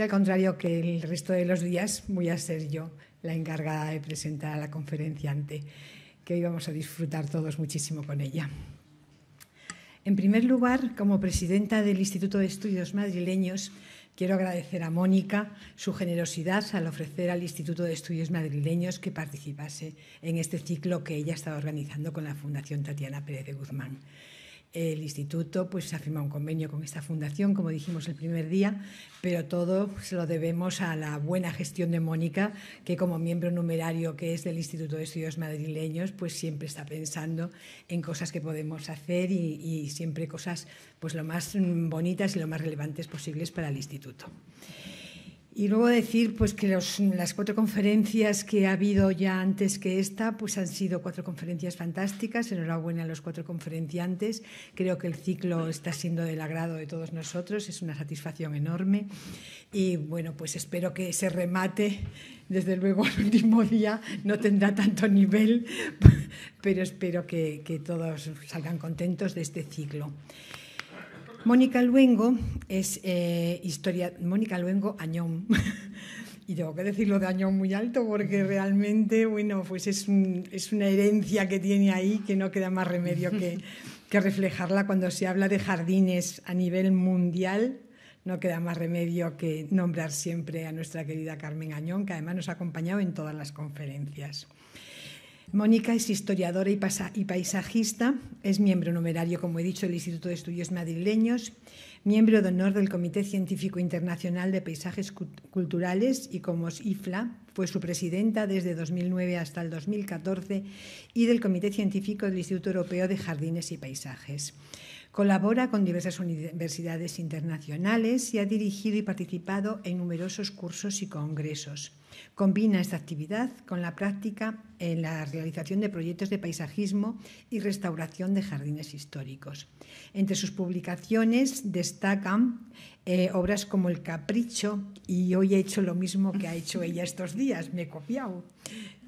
al contrario que el resto de los días, voy a ser yo la encargada de presentar a la conferenciante, que hoy vamos a disfrutar todos muchísimo con ella. En primer lugar, como presidenta del Instituto de Estudios Madrileños, quiero agradecer a Mónica su generosidad al ofrecer al Instituto de Estudios Madrileños que participase en este ciclo que ella estaba organizando con la Fundación Tatiana Pérez de Guzmán. El instituto pues, ha firmado un convenio con esta fundación, como dijimos el primer día, pero todo se pues, lo debemos a la buena gestión de Mónica, que como miembro numerario que es del Instituto de Estudios Madrileños, pues siempre está pensando en cosas que podemos hacer y, y siempre cosas pues, lo más mm, bonitas y lo más relevantes posibles para el instituto. Y luego decir pues, que las cuatro conferencias que ha habido ya antes que esta pues, han sido cuatro conferencias fantásticas. Enhorabuena a los cuatro conferenciantes. Creo que el ciclo está siendo del agrado de todos nosotros. Es una satisfacción enorme. Y bueno, pues espero que se remate. Desde luego, el último día no tendrá tanto nivel, pero espero que, que todos salgan contentos de este ciclo. Mónica Luengo es eh, historia. Mónica Luengo Añón. y tengo que decirlo de Añón muy alto porque realmente, bueno, pues es, es una herencia que tiene ahí que no queda más remedio que, que reflejarla cuando se habla de jardines a nivel mundial no queda más remedio que nombrar siempre a nuestra querida Carmen Añón, que además nos ha acompañado en todas las conferencias. Mónica es historiadora y, paisajista, es miembro numerario, como he dicho, del Instituto de Estudios Madrileños, miembro de honor del Comité Científico Internacional de Paisajes Culturales y es IFLA, fue su presidenta desde 2009 hasta el 2014 y del Comité Científico del Instituto Europeo de Jardines y Paisajes. Colabora con diversas universidades internacionales y ha dirigido y participado en numerosos cursos y congresos. Combina esta actividad con la práctica en la realización de proyectos de paisajismo y restauración de jardines históricos. Entre sus publicaciones destacan eh, obras como El Capricho y hoy he hecho lo mismo que ha hecho ella estos días, me he copiado.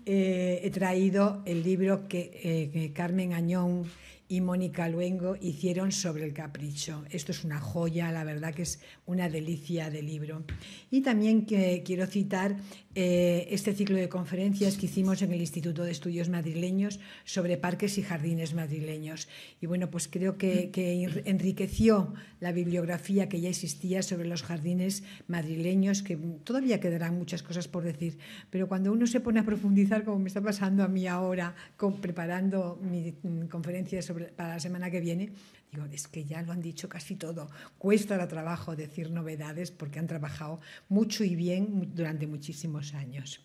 Eh, he traído el libro que, eh, que Carmen Añón y Mónica Luengo hicieron sobre el capricho. Esto es una joya, la verdad que es una delicia de libro. Y también que quiero citar eh, este ciclo de conferencias que hicimos en el Instituto de Estudios Madrileños sobre parques y jardines madrileños. Y bueno, pues creo que, enriqueció la bibliografía que ya existía sobre los jardines madrileños, que todavía quedarán muchas cosas por decir, pero cuando uno se pone a profundizar, como me está pasando a mí ahora, con, preparando mi mm, conferencia sobre para la semana que viene, digo, es que ya lo han dicho casi todo. Cuesta trabajo decir novedades porque han trabajado mucho y bien durante muchísimos años.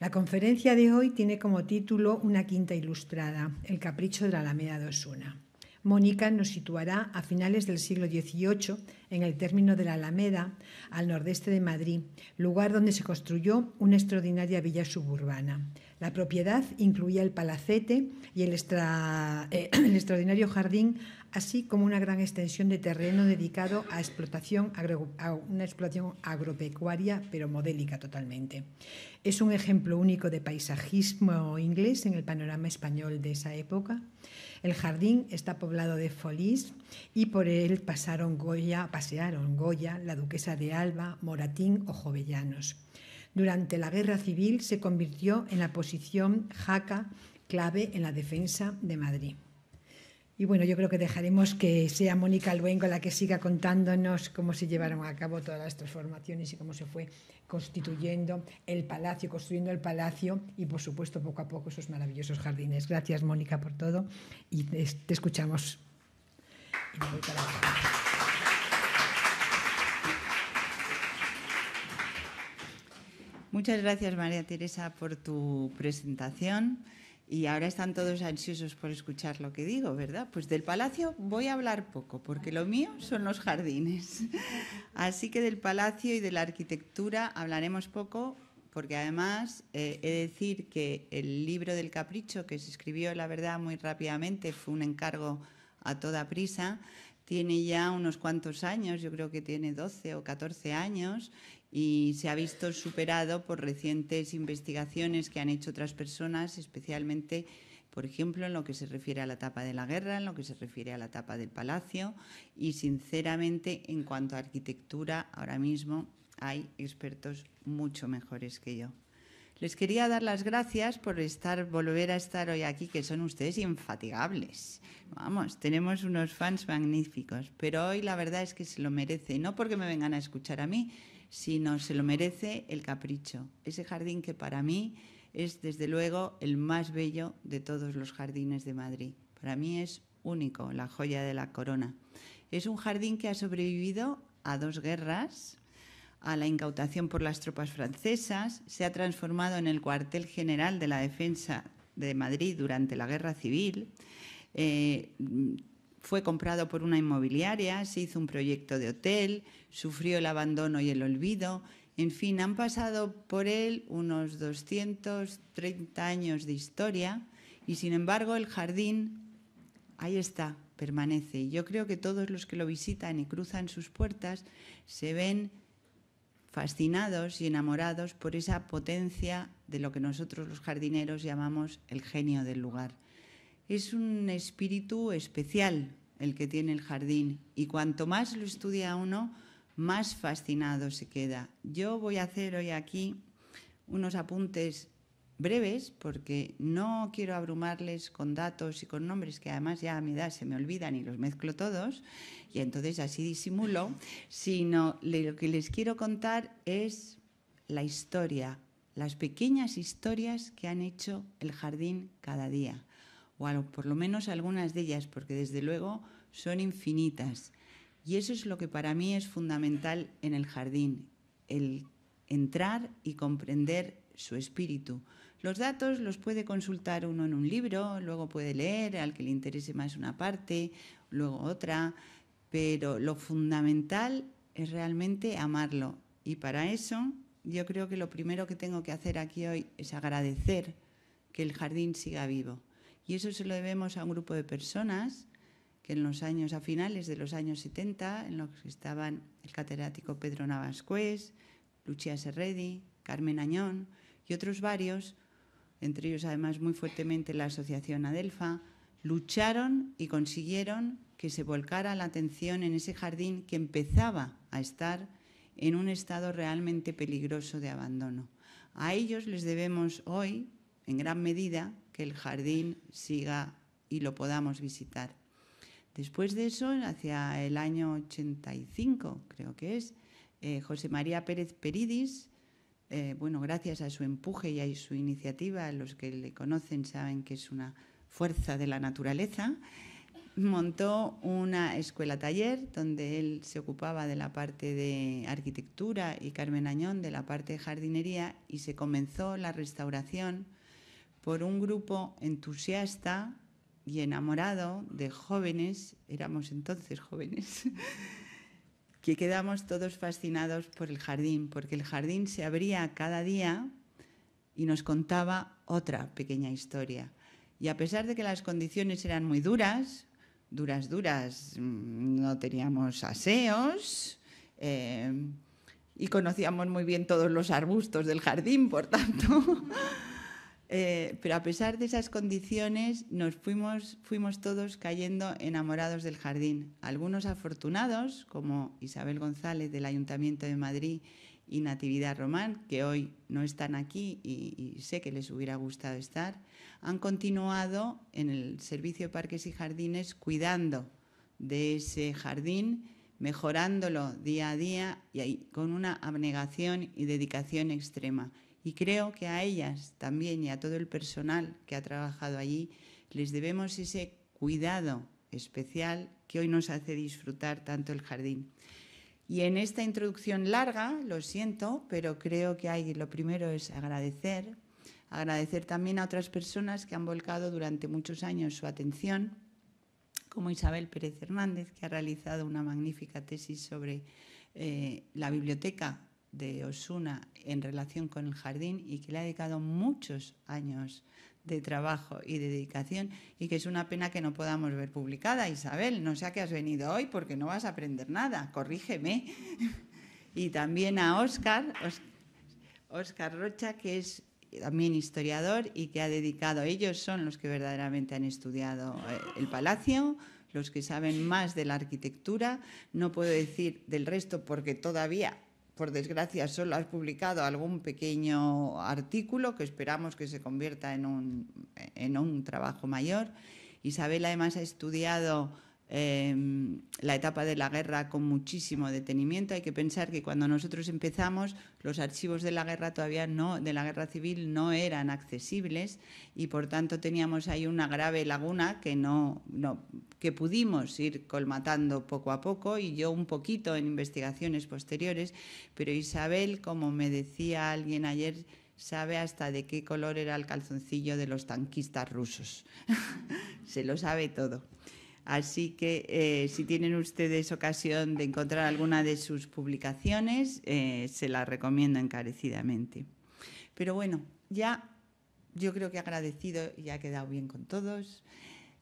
La conferencia de hoy tiene como título Una quinta ilustrada, El capricho de la Alameda de Osuna. Mónica nos situará a finales del siglo XVIII en el término de la Alameda, al nordeste de Madrid, lugar donde se construyó una extraordinaria villa suburbana. La propiedad incluía el palacete y eh, el, extraordinario jardín, así como una gran extensión de terreno dedicado a, explotación una explotación agropecuaria, pero modélica totalmente. Es un ejemplo único de paisajismo inglés en el panorama español de esa época. El jardín está poblado de folís y por él pasaron Goya, pasearon Goya, la duquesa de Alba, Moratín o Jovellanos. Durante la Guerra Civil se convirtió en la posición jaca clave en la defensa de Madrid. Y bueno, yo creo que dejaremos que sea Mónica Luengo la que siga contándonos cómo se llevaron a cabo todas las transformaciones y cómo se fue constituyendo el palacio, construyendo el palacio y, por supuesto, poco a poco esos maravillosos jardines. Gracias, Mónica, por todo y te, escuchamos. Muchas gracias, María Teresa, por tu presentación. Y ahora están todos ansiosos por escuchar lo que digo, ¿verdad? Pues del palacio voy a hablar poco, porque lo mío son los jardines. Así que del palacio y de la arquitectura hablaremos poco, porque además eh, he de decir que el libro del capricho, que se escribió, la verdad, muy rápidamente, fue un encargo a toda prisa, tiene ya unos cuantos años, yo creo que tiene 12 o 14 años, y se ha visto superado por recientes investigaciones que han hecho otras personas, especialmente, por ejemplo, en lo que se refiere a la etapa de la guerra, en lo que se refiere a la etapa del palacio y, sinceramente, en cuanto a arquitectura, ahora mismo hay expertos mucho mejores que yo. Les quería dar las gracias por estar, volver a estar hoy aquí, que son ustedes infatigables. Vamos, tenemos unos fans magníficos, pero hoy la verdad es que se lo merece, no porque me vengan a escuchar a mí, sino se lo merece el capricho. Ese jardín que para mí es desde luego el más bello de todos los jardines de Madrid. Para mí es único, la joya de la corona. Es un jardín que ha sobrevivido a dos guerras, a la incautación por las tropas francesas, se ha transformado en el cuartel general de la defensa de Madrid durante la guerra civil. Eh, fue comprado por una inmobiliaria, se hizo un proyecto de hotel, sufrió el abandono y el olvido. En fin, han pasado por él unos 230 años de historia y sin embargo el jardín ahí está, permanece. Y yo creo que todos los que lo visitan y cruzan sus puertas se ven fascinados y enamorados por esa potencia de lo que nosotros los jardineros llamamos el genio del lugar es un espíritu especial el que tiene el jardín y cuanto más lo estudia uno, más fascinado se queda. Yo voy a hacer hoy aquí unos apuntes breves porque no quiero abrumarles con datos y con nombres que además ya a mi edad se me olvidan y los mezclo todos y entonces así disimulo, sino lo que les quiero contar es la historia, las pequeñas historias que han hecho el jardín cada día o por lo menos algunas de ellas, porque desde luego son infinitas. Y eso es lo que para mí es fundamental en el jardín, el entrar y comprender su espíritu. Los datos los puede consultar uno en un libro, luego puede leer al que le interese más una parte, luego otra, pero lo fundamental es realmente amarlo. Y para eso yo creo que lo primero que tengo que hacer aquí hoy es agradecer que el jardín siga vivo. Y eso se lo debemos a un grupo de personas que en los años, a finales de los años 70, en los que estaban el catedrático Pedro Navascués, Lucía Serredi, Carmen Añón y otros varios, entre ellos además muy fuertemente la Asociación Adelfa, lucharon y consiguieron que se volcara la atención en ese jardín que empezaba a estar en un estado realmente peligroso de abandono. A ellos les debemos hoy, en gran medida, que el jardín siga y lo podamos visitar. Después de eso, hacia el año 85, creo que es, eh, José María Pérez Peridis, eh, bueno, gracias a su empuje y a su iniciativa, los que le conocen saben que es una fuerza de la naturaleza, montó una escuela taller donde él se ocupaba de la parte de arquitectura y Carmen Añón de la parte de jardinería y se comenzó la restauración por un grupo entusiasta y enamorado de jóvenes, éramos entonces jóvenes, que quedamos todos fascinados por el jardín, porque el jardín se abría cada día y nos contaba otra pequeña historia. Y a pesar de que las condiciones eran muy duras, duras, duras, mm, no teníamos aseos eh, y conocíamos muy bien todos los arbustos del jardín, por tanto. Eh, pero a pesar de esas condiciones, nos fuimos, todos cayendo enamorados del jardín. Algunos afortunados, como Isabel González del Ayuntamiento de Madrid y Natividad Román, que hoy no están aquí y, sé que les hubiera gustado estar, han continuado en el Servicio de Parques y Jardines cuidando de ese jardín, mejorándolo día a día y ahí, con una abnegación y dedicación extrema. Y creo que a ellas también y a todo el personal que ha trabajado allí les debemos ese cuidado especial que hoy nos hace disfrutar tanto el jardín. Y en esta introducción larga, lo siento, pero creo que hay, lo primero es agradecer, agradecer también a otras personas que han volcado durante muchos años su atención, como Isabel Pérez Hernández, que ha realizado una magnífica tesis sobre eh, la biblioteca de Osuna en relación con el jardín y que le ha dedicado muchos años de trabajo y de dedicación y que es una pena que no podamos ver publicada. Isabel, no sea qué has venido hoy porque no vas a aprender nada, corrígeme. y también a Oscar Oscar Rocha, que es también historiador y que ha dedicado, ellos son los que verdaderamente han estudiado eh, el palacio, los que saben más de la arquitectura, no puedo decir del resto porque todavía por desgracia, solo has publicado algún pequeño artículo que esperamos que se convierta en un, en un trabajo mayor. Isabel además ha estudiado Em, la etapa de la guerra con muchísimo detenimiento. Hay que pensar que cuando nosotros empezamos, los archivos de la guerra todavía no, de la guerra civil no eran accesibles y por tanto teníamos ahí una grave laguna que que pudimos ir colmatando poco a poco y yo un poquito en investigaciones posteriores. Pero Isabel, como me decía alguien ayer, sabe hasta de qué color era el calzoncillo de los tanquistas rusos. Se lo sabe todo. Así que eh, si tienen ustedes ocasión de encontrar alguna de sus publicaciones, eh, se la recomiendo encarecidamente. Pero bueno, ya yo creo que agradecido y ha quedado bien con todos,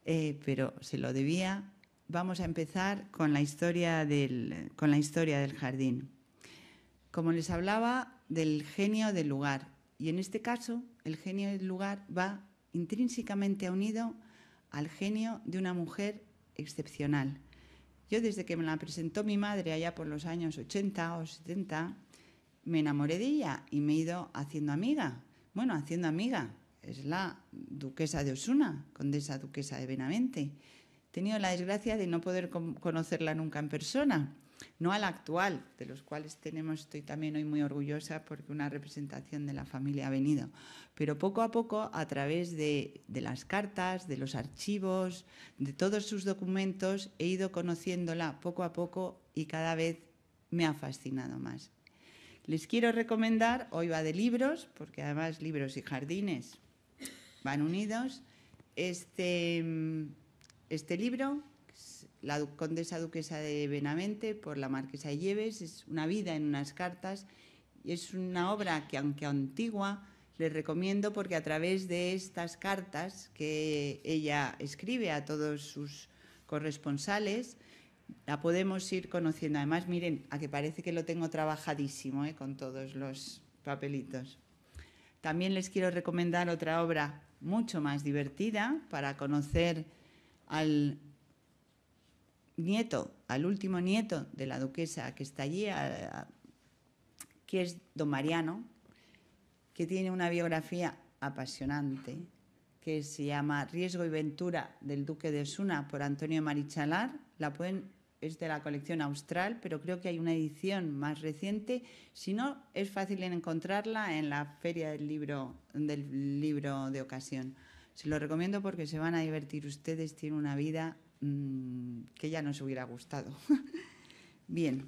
eh, pero se lo debía. Vamos a empezar con la, historia del, con la historia del jardín. Como les hablaba, del genio del lugar. Y en este caso, el genio del lugar va intrínsecamente unido al genio de una mujer excepcional. Yo desde que me la presentó mi madre allá por los años 80 o 70, me enamoré de ella y me he ido haciendo amiga. Bueno, haciendo amiga. Es la duquesa de Osuna, condesa duquesa de Benavente. He tenido la desgracia de no poder conocerla nunca en persona, no a la actual, de los cuales tenemos, estoy también hoy muy orgullosa porque una representación de la familia ha venido, pero poco a poco a través de, las cartas, de los archivos, de todos sus documentos, he ido conociéndola poco a poco y cada vez me ha fascinado más. Les quiero recomendar, hoy va de libros, porque además libros y jardines van unidos, este, este libro la condesa duquesa de Benavente por la marquesa de Lleves, es una vida en unas cartas y es una obra que aunque antigua, les recomiendo porque a través de estas cartas que ella escribe a todos sus corresponsales, la podemos ir conociendo. Además, miren, a que parece que lo tengo trabajadísimo ¿eh? con todos los papelitos. También les quiero recomendar otra obra mucho más divertida para conocer al nieto, al último nieto de la duquesa que está allí, que es don Mariano, que tiene una biografía apasionante que se llama Riesgo y Ventura del Duque de Osuna por Antonio Marichalar. La pueden, es de la colección austral, pero creo que hay una edición más reciente. Si no, es fácil encontrarla en la feria del libro, del libro de ocasión. Se lo recomiendo porque se van a divertir ustedes, tienen una vida Mm, que ya nos hubiera gustado. Bien,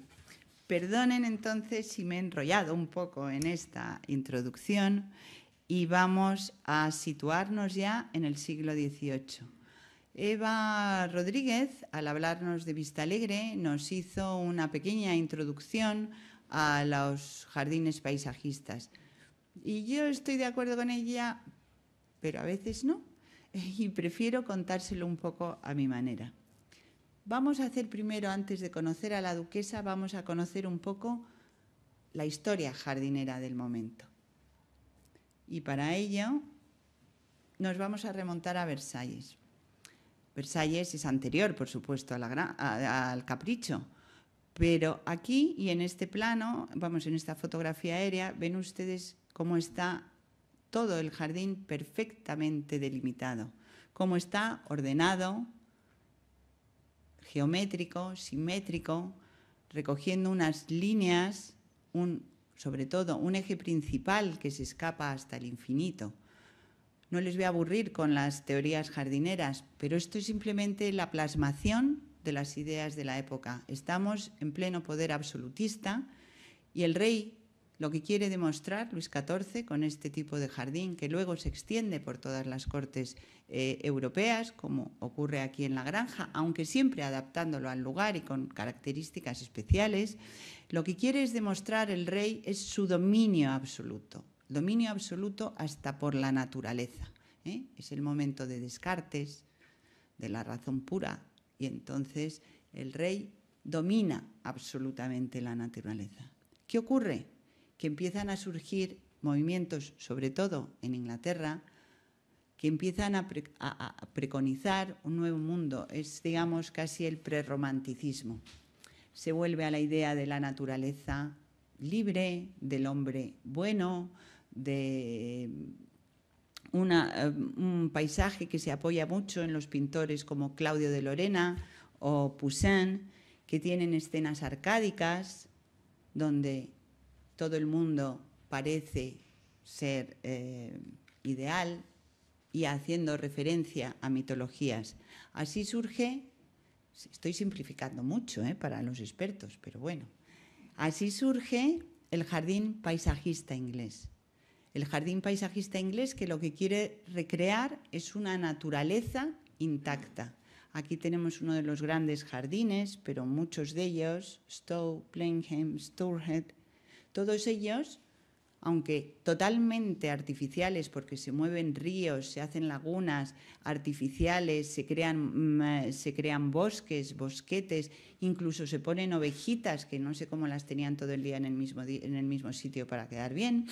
perdonen entonces si me he enrollado un poco en esta introducción y vamos a situarnos ya en el siglo XVIII. Eva Rodríguez, al hablarnos de Vista Alegre, nos hizo una pequeña introducción a los jardines paisajistas. Y yo estoy de acuerdo con ella, pero a veces no. y prefiero contárselo un poco a mi manera. Vamos a hacer primero, antes de conocer a la duquesa, vamos a conocer un poco la historia jardinera del momento. Y para ello nos vamos a remontar a Versalles. Versalles es anterior, por supuesto, al capricho, pero aquí y en este plano, vamos, en esta fotografía aérea, ven ustedes cómo está todo el jardín perfectamente delimitado, como está ordenado, geométrico, simétrico, recogiendo unas líneas, sobre todo un eje principal que se escapa hasta el infinito. No les voy a aburrir con las teorías jardineras, pero esto es simplemente la plasmación de las ideas de la época. Estamos en pleno poder absolutista y el rey lo que quiere demostrar Luis XIV con este tipo de jardín, que luego se extiende por todas las cortes eh, europeas, como ocurre aquí en la granja, aunque siempre adaptándolo al lugar y con características especiales, lo que quiere es demostrar el rey es su dominio absoluto, dominio absoluto hasta por la naturaleza. ¿eh? Es el momento de Descartes, de la razón pura, y entonces el rey domina absolutamente la naturaleza. ¿Qué ocurre? que empiezan a surgir movimientos, sobre todo en Inglaterra, que empiezan a, preconizar un nuevo mundo. Es, digamos, casi el prerromanticismo. Se vuelve a la idea de la naturaleza libre, del hombre bueno, de eh, un paisaje que se apoya mucho en los pintores como Claudio de Lorena o Poussin, que tienen escenas arcádicas donde todo el mundo parece ser eh, ideal y haciendo referencia a mitologías. Así surge, estoy simplificando mucho eh, para los expertos, pero bueno, así surge el jardín paisajista inglés. El jardín paisajista inglés que lo que quiere recrear es una naturaleza intacta. Aquí tenemos uno de los grandes jardines, pero muchos de ellos, Stowe, Blenheim, Stourhead, todos ellos, aunque totalmente artificiales, porque se mueven ríos, se hacen lagunas artificiales, se crean, mm, eh, se crean bosques, bosquetes, incluso se ponen ovejitas, que no sé cómo las tenían todo el día en el mismo, en el mismo sitio para quedar bien,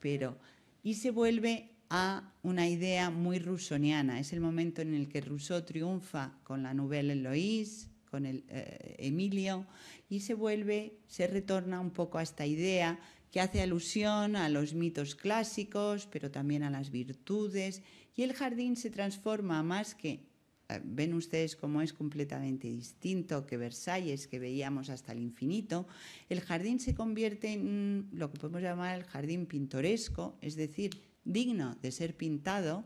pero... Y se vuelve a una idea muy rusoniana. Es el momento en el que Rousseau triunfa con la novela Eloís, con el, eh, Emilio y se vuelve, se retorna un poco a esta idea que hace alusión a los mitos clásicos, pero también a las virtudes, y el jardín se transforma más que, eh, ven ustedes cómo es completamente distinto que Versalles, que veíamos hasta el infinito, el jardín se convierte en lo que podemos llamar el jardín pintoresco, es decir, digno de ser pintado,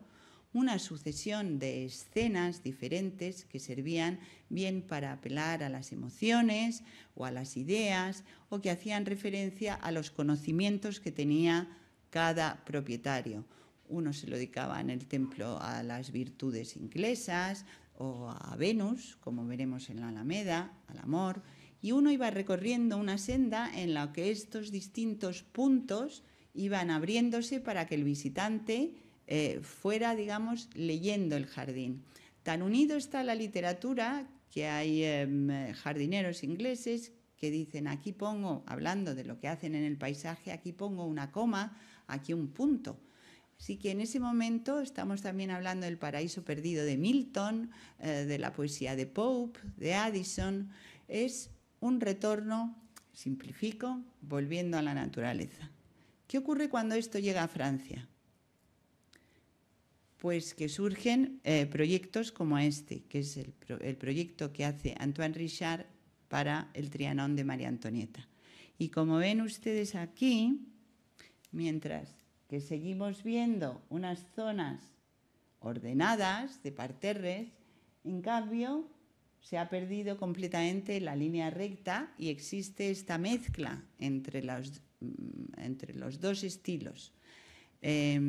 una sucesión de escenas diferentes que servían bien para apelar a las emociones o a las ideas o que hacían referencia a los conocimientos que tenía cada propietario. Uno se lo dedicaba en el templo a las virtudes inglesas o a Venus, como veremos en la Alameda, al amor, y uno iba recorriendo una senda en la que estos distintos puntos iban abriéndose para que el visitante eh, fuera, digamos, leyendo el jardín. Tan unido está la literatura que hay em, jardineros ingleses que dicen aquí pongo, hablando de lo que hacen en el paisaje, aquí pongo una coma, aquí un punto. Así que en ese momento estamos también hablando del paraíso perdido de Milton, eh, de la poesía de Pope, de Addison. Es un retorno, simplifico, volviendo a la naturaleza. ¿Qué ocurre cuando esto llega a Francia? pues que surgen eh, proyectos como este, que es el, proyecto que hace Antoine Richard para el Trianón de María Antonieta. Y como ven ustedes aquí, mientras que seguimos viendo unas zonas ordenadas de parterres, en cambio se ha perdido completamente la línea recta y existe esta mezcla entre los, mm, entre los dos estilos. Eh,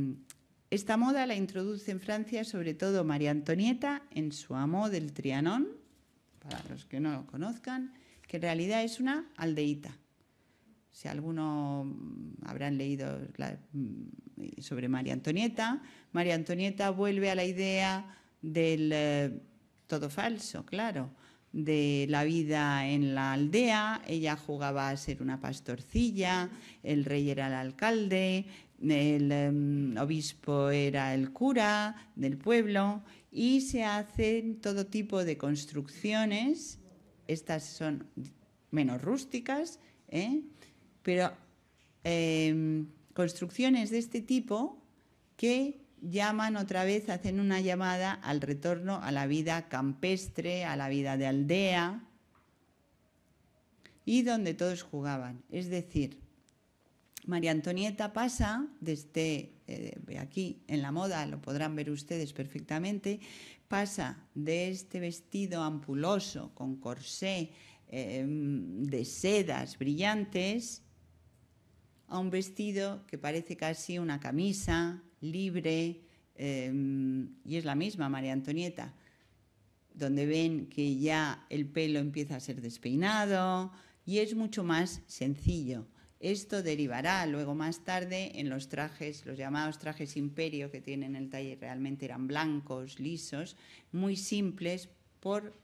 esta moda la introduce en Francia sobre todo María Antonieta en su amo del Trianón, para los que no lo conozcan, que en realidad es una aldeíta. Si alguno mm, habrán leído mm, sobre María Antonieta, María Antonieta vuelve a la idea del eh, todo falso, claro, de la vida en la aldea, ella jugaba a ser una pastorcilla, el rey era el alcalde, el em, obispo era el cura del pueblo y se hacen todo tipo de construcciones. Estas son menos rústicas, ¿eh? pero em, construcciones de este tipo que llaman otra vez, hacen una llamada al retorno a la vida campestre, a la vida de aldea y donde todos jugaban. Es decir, María Antonieta pasa desde eh, aquí en la moda, lo podrán ver ustedes perfectamente, pasa de este vestido ampuloso con corsé em, de sedas brillantes a un vestido que parece casi una camisa libre em, y es la misma María Antonieta, donde ven que ya el pelo empieza a ser despeinado y es mucho más sencillo. Esto derivará luego más tarde en los trajes, los llamados trajes imperio que tienen el taller, realmente eran blancos, lisos, muy simples por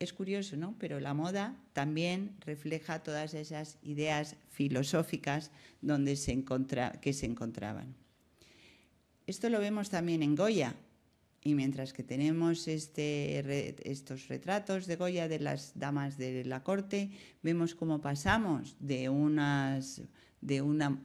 es curioso, ¿no? Pero la moda también refleja todas esas ideas filosóficas donde se que se encontraban. Esto lo vemos también en Goya, y mientras que tenemos este estos retratos de Goya de las damas de la corte, vemos cómo pasamos de, una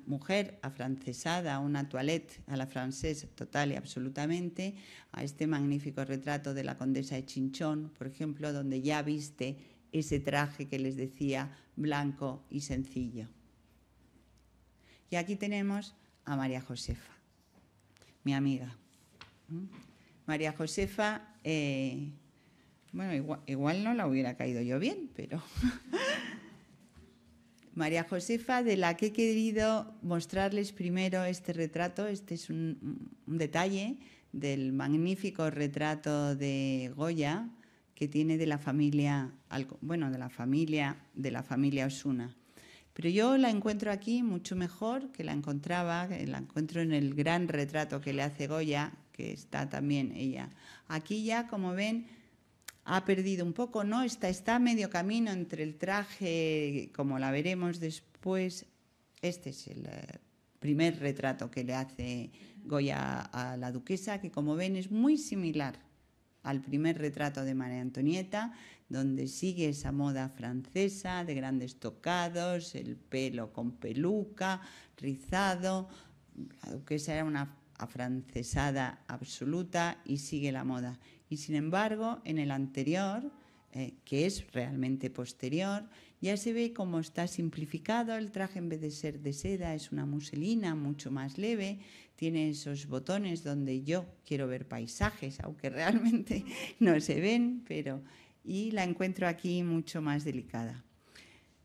mujer afrancesada, una toilette a la francesa total y absolutamente, a este magnífico retrato de la condesa de Chinchón, por ejemplo, donde ya viste ese traje que les decía blanco y sencillo. Y aquí tenemos a María Josefa, mi amiga. María Josefa, eh, bueno, igual, no la hubiera caído yo bien, pero... María Josefa, de la que he querido mostrarles primero este retrato. Este es un, detalle del magnífico retrato de Goya que tiene de la familia, bueno, de la familia, de la familia Osuna. Pero yo la encuentro aquí mucho mejor que la encontraba, la encuentro en el gran retrato que le hace Goya, que está también ella. Aquí ya, como ven, ha perdido un poco, ¿no? Está, está medio camino entre el traje, como la veremos después. Este es el eh, primer retrato que le hace Goya a la duquesa, que como ven es muy similar al primer retrato de María Antonieta, donde sigue esa moda francesa de grandes tocados, el pelo con peluca, rizado. La duquesa era una afrancesada absoluta y sigue la moda. Y sin embargo, en el anterior, eh, que es realmente posterior, ya se ve cómo está simplificado el traje en vez de ser de seda, es una muselina mucho más leve, tiene esos botones donde yo quiero ver paisajes, aunque realmente no se ven, pero y la encuentro aquí mucho más delicada.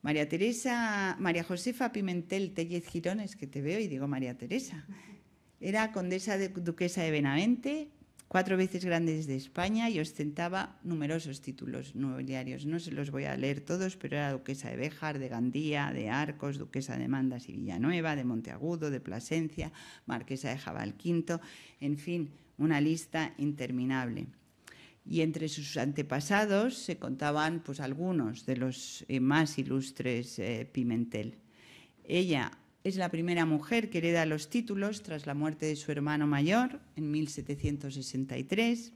María Teresa, María Josefa Pimentel Tellez Girones, que te veo y digo María Teresa. Era condesa de, duquesa de Benavente, cuatro veces grandes de España y ostentaba numerosos títulos nobiliarios. No se los voy a leer todos, pero era duquesa de Béjar, de Gandía, de Arcos, duquesa de Mandas y Villanueva, de Monteagudo, de Plasencia, marquesa de V, en fin, una lista interminable. Y entre sus antepasados se contaban pues, algunos de los eh, más ilustres eh, Pimentel. Ella es la primera mujer que hereda los títulos tras la muerte de su hermano mayor en 1763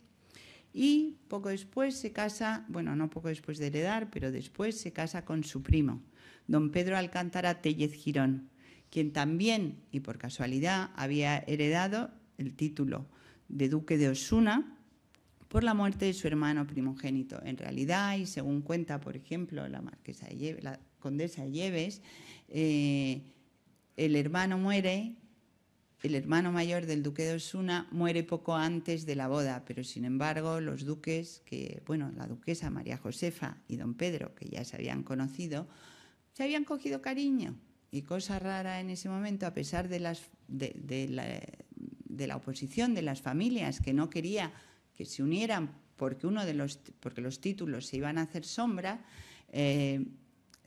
y poco después se casa, bueno, no poco después de heredar, pero después se casa con su primo, don Pedro Alcántara Tellez Girón, quien también, y por casualidad, había heredado el título de duque de Osuna por la muerte de su hermano primogénito. En realidad, y según cuenta, por ejemplo, la marquesa de la condesa Lleves, eh, el hermano muere, el hermano mayor del duque de Osuna muere poco antes de la boda, pero sin embargo los duques, que bueno, la duquesa María Josefa y don Pedro, que ya se habían conocido, se habían cogido cariño. Y cosa rara en ese momento, a pesar de, las, de, la, oposición de las familias que no quería que se unieran porque, uno de los, porque los títulos se iban a hacer sombra, eh,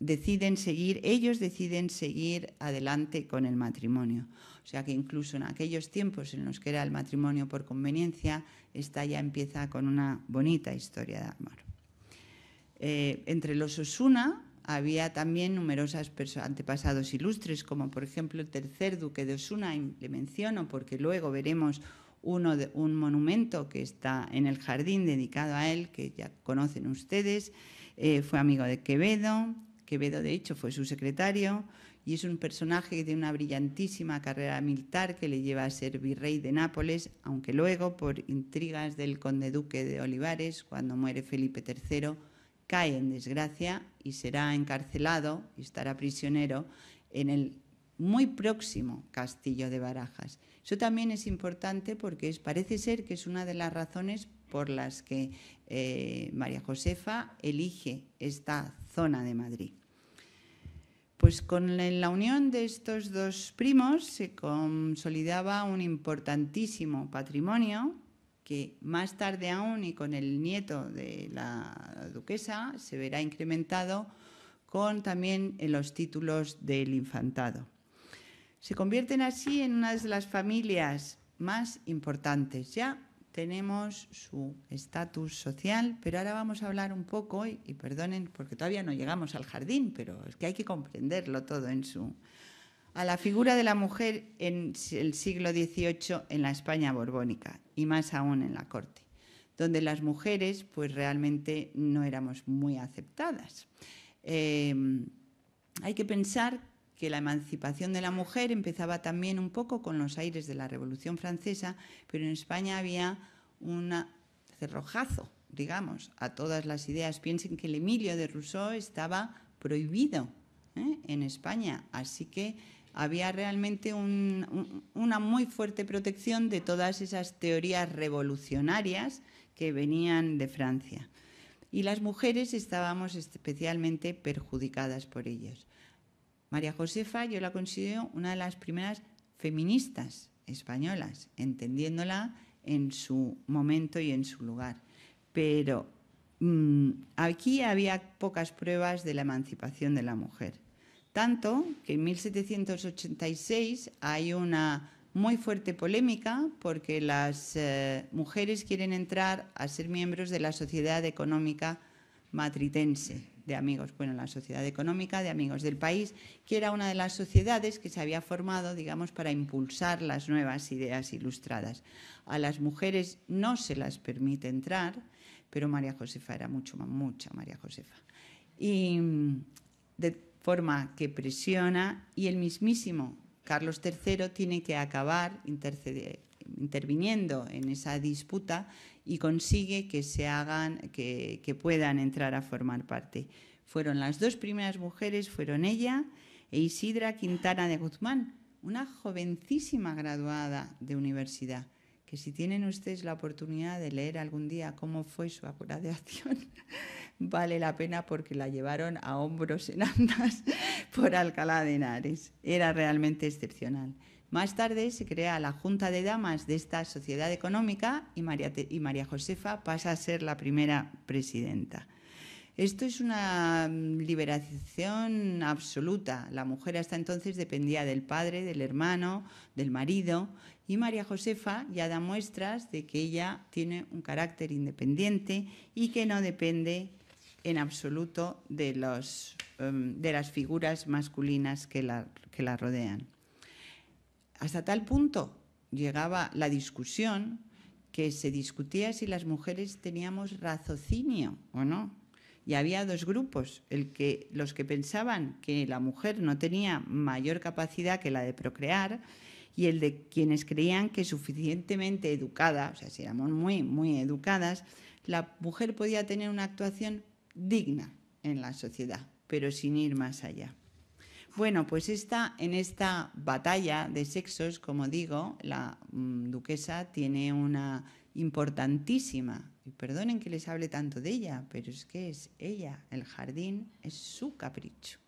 deciden seguir, ellos deciden seguir adelante con el matrimonio. O sea que incluso en aquellos tiempos en los que era el matrimonio por conveniencia, esta ya empieza con una bonita historia de amor. Eh, entre los Osuna había también numerosas antepasados ilustres, como por ejemplo el tercer duque de Osuna, le menciono porque luego veremos uno de, un monumento que está en el jardín dedicado a él, que ya conocen ustedes, eh, fue amigo de Quevedo, Quevedo, de hecho, fue su secretario y es un personaje de una brillantísima carrera militar que le lleva a ser virrey de Nápoles, aunque luego, por intrigas del conde duque de Olivares, cuando muere Felipe III, cae en desgracia y será encarcelado y estará prisionero en el muy próximo castillo de Barajas. Eso también es importante porque parece ser que es una de las razones por las que eh, María Josefa elige esta zona de Madrid. Pues con la unión de estos dos primos se consolidaba un importantísimo patrimonio que más tarde aún y con el nieto de la duquesa se verá incrementado con también en los títulos del infantado. Se convierten así en una de las familias más importantes ya tenemos su estatus social, pero ahora vamos a hablar un poco, y, perdonen porque todavía no llegamos al jardín, pero es que hay que comprenderlo todo en su... a la figura de la mujer en el siglo XVIII en la España borbónica, y más aún en la corte, donde las mujeres pues realmente no éramos muy aceptadas. Eh, hay que pensar que la emancipación de la mujer empezaba también un poco con los aires de la Revolución Francesa, pero en España había un cerrojazo, digamos, a todas las ideas. Piensen que el Emilio de Rousseau estaba prohibido ¿eh? en España, así que había realmente una muy fuerte protección de todas esas teorías revolucionarias que venían de Francia. Y las mujeres estábamos especialmente perjudicadas por ellas... María Josefa yo la considero una de las primeras feministas españolas, entendiéndola en su momento y en su lugar. Pero mm, aquí había pocas pruebas de la emancipación de la mujer. Tanto que en 1786 hay una muy fuerte polémica porque las eh, mujeres quieren entrar a ser miembros de la Sociedad Económica Matritense de amigos, bueno, la Sociedad Económica de Amigos del País, que era una de las sociedades que se había formado, digamos, para impulsar las nuevas ideas ilustradas. A las mujeres no se las permite entrar, pero María Josefa era mucho más, mucha María Josefa. Y mm, de forma que presiona y el mismísimo Carlos III tiene que acabar interviniendo en esa disputa y consigue que se hagan, que, puedan entrar a formar parte. Fueron las dos primeras mujeres, fueron ella e Isidra Quintana de Guzmán, una jovencísima graduada de universidad, que si tienen ustedes la oportunidad de leer algún día cómo fue su graduación, vale la pena porque la llevaron a hombros en andas por Alcalá de Henares. Era realmente excepcional. Más tarde se crea la Junta de Damas de esta sociedad económica y María, y María Josefa pasa a ser la primera presidenta. Esto es una mm, liberación absoluta. La mujer hasta entonces dependía del padre, del hermano, del marido y María Josefa ya da muestras de que ella tiene un carácter independiente y que no depende en absoluto de, em, de las figuras masculinas que la rodean. Hasta tal punto llegaba la discusión que se discutía si las mujeres teníamos raciocinio o no. Y había dos grupos, el los que pensaban que la mujer no tenía mayor capacidad que la de procrear y el de quienes creían que suficientemente educada, o sea, si éramos muy, muy educadas, la mujer podía tener una actuación digna en la sociedad, pero sin ir más allá. Bueno, pues en esta batalla de sexos, como digo, la mm, duquesa tiene una importantísima, y perdonen que les hable tanto de ella, pero es que es ella, el jardín es su capricho.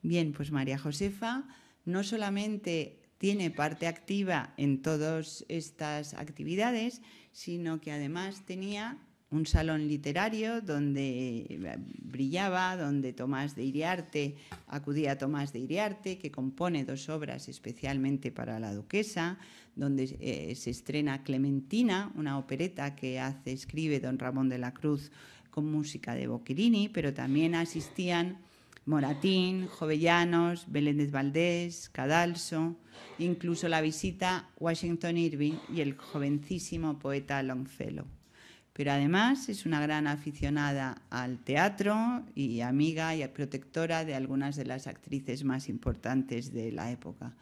Bien, pues María Josefa no solamente tiene parte activa en todas estas actividades, sino que además tenía un salón literario donde eh, brillaba, donde Tomás de Iriarte, acudía a Tomás de Iriarte, que compone dos obras especialmente para la duquesa, donde eh, se estrena Clementina, una opereta que hace, escribe don Ramón de la Cruz con música de Boquerini pero también asistían Moratín, Jovellanos, Beléndez Valdés, Cadalso, incluso la visita Washington Irving y el jovencísimo poeta Longfellow pero además es una gran aficionada al teatro y amiga y protectora de algunas de las actrices más importantes de la época.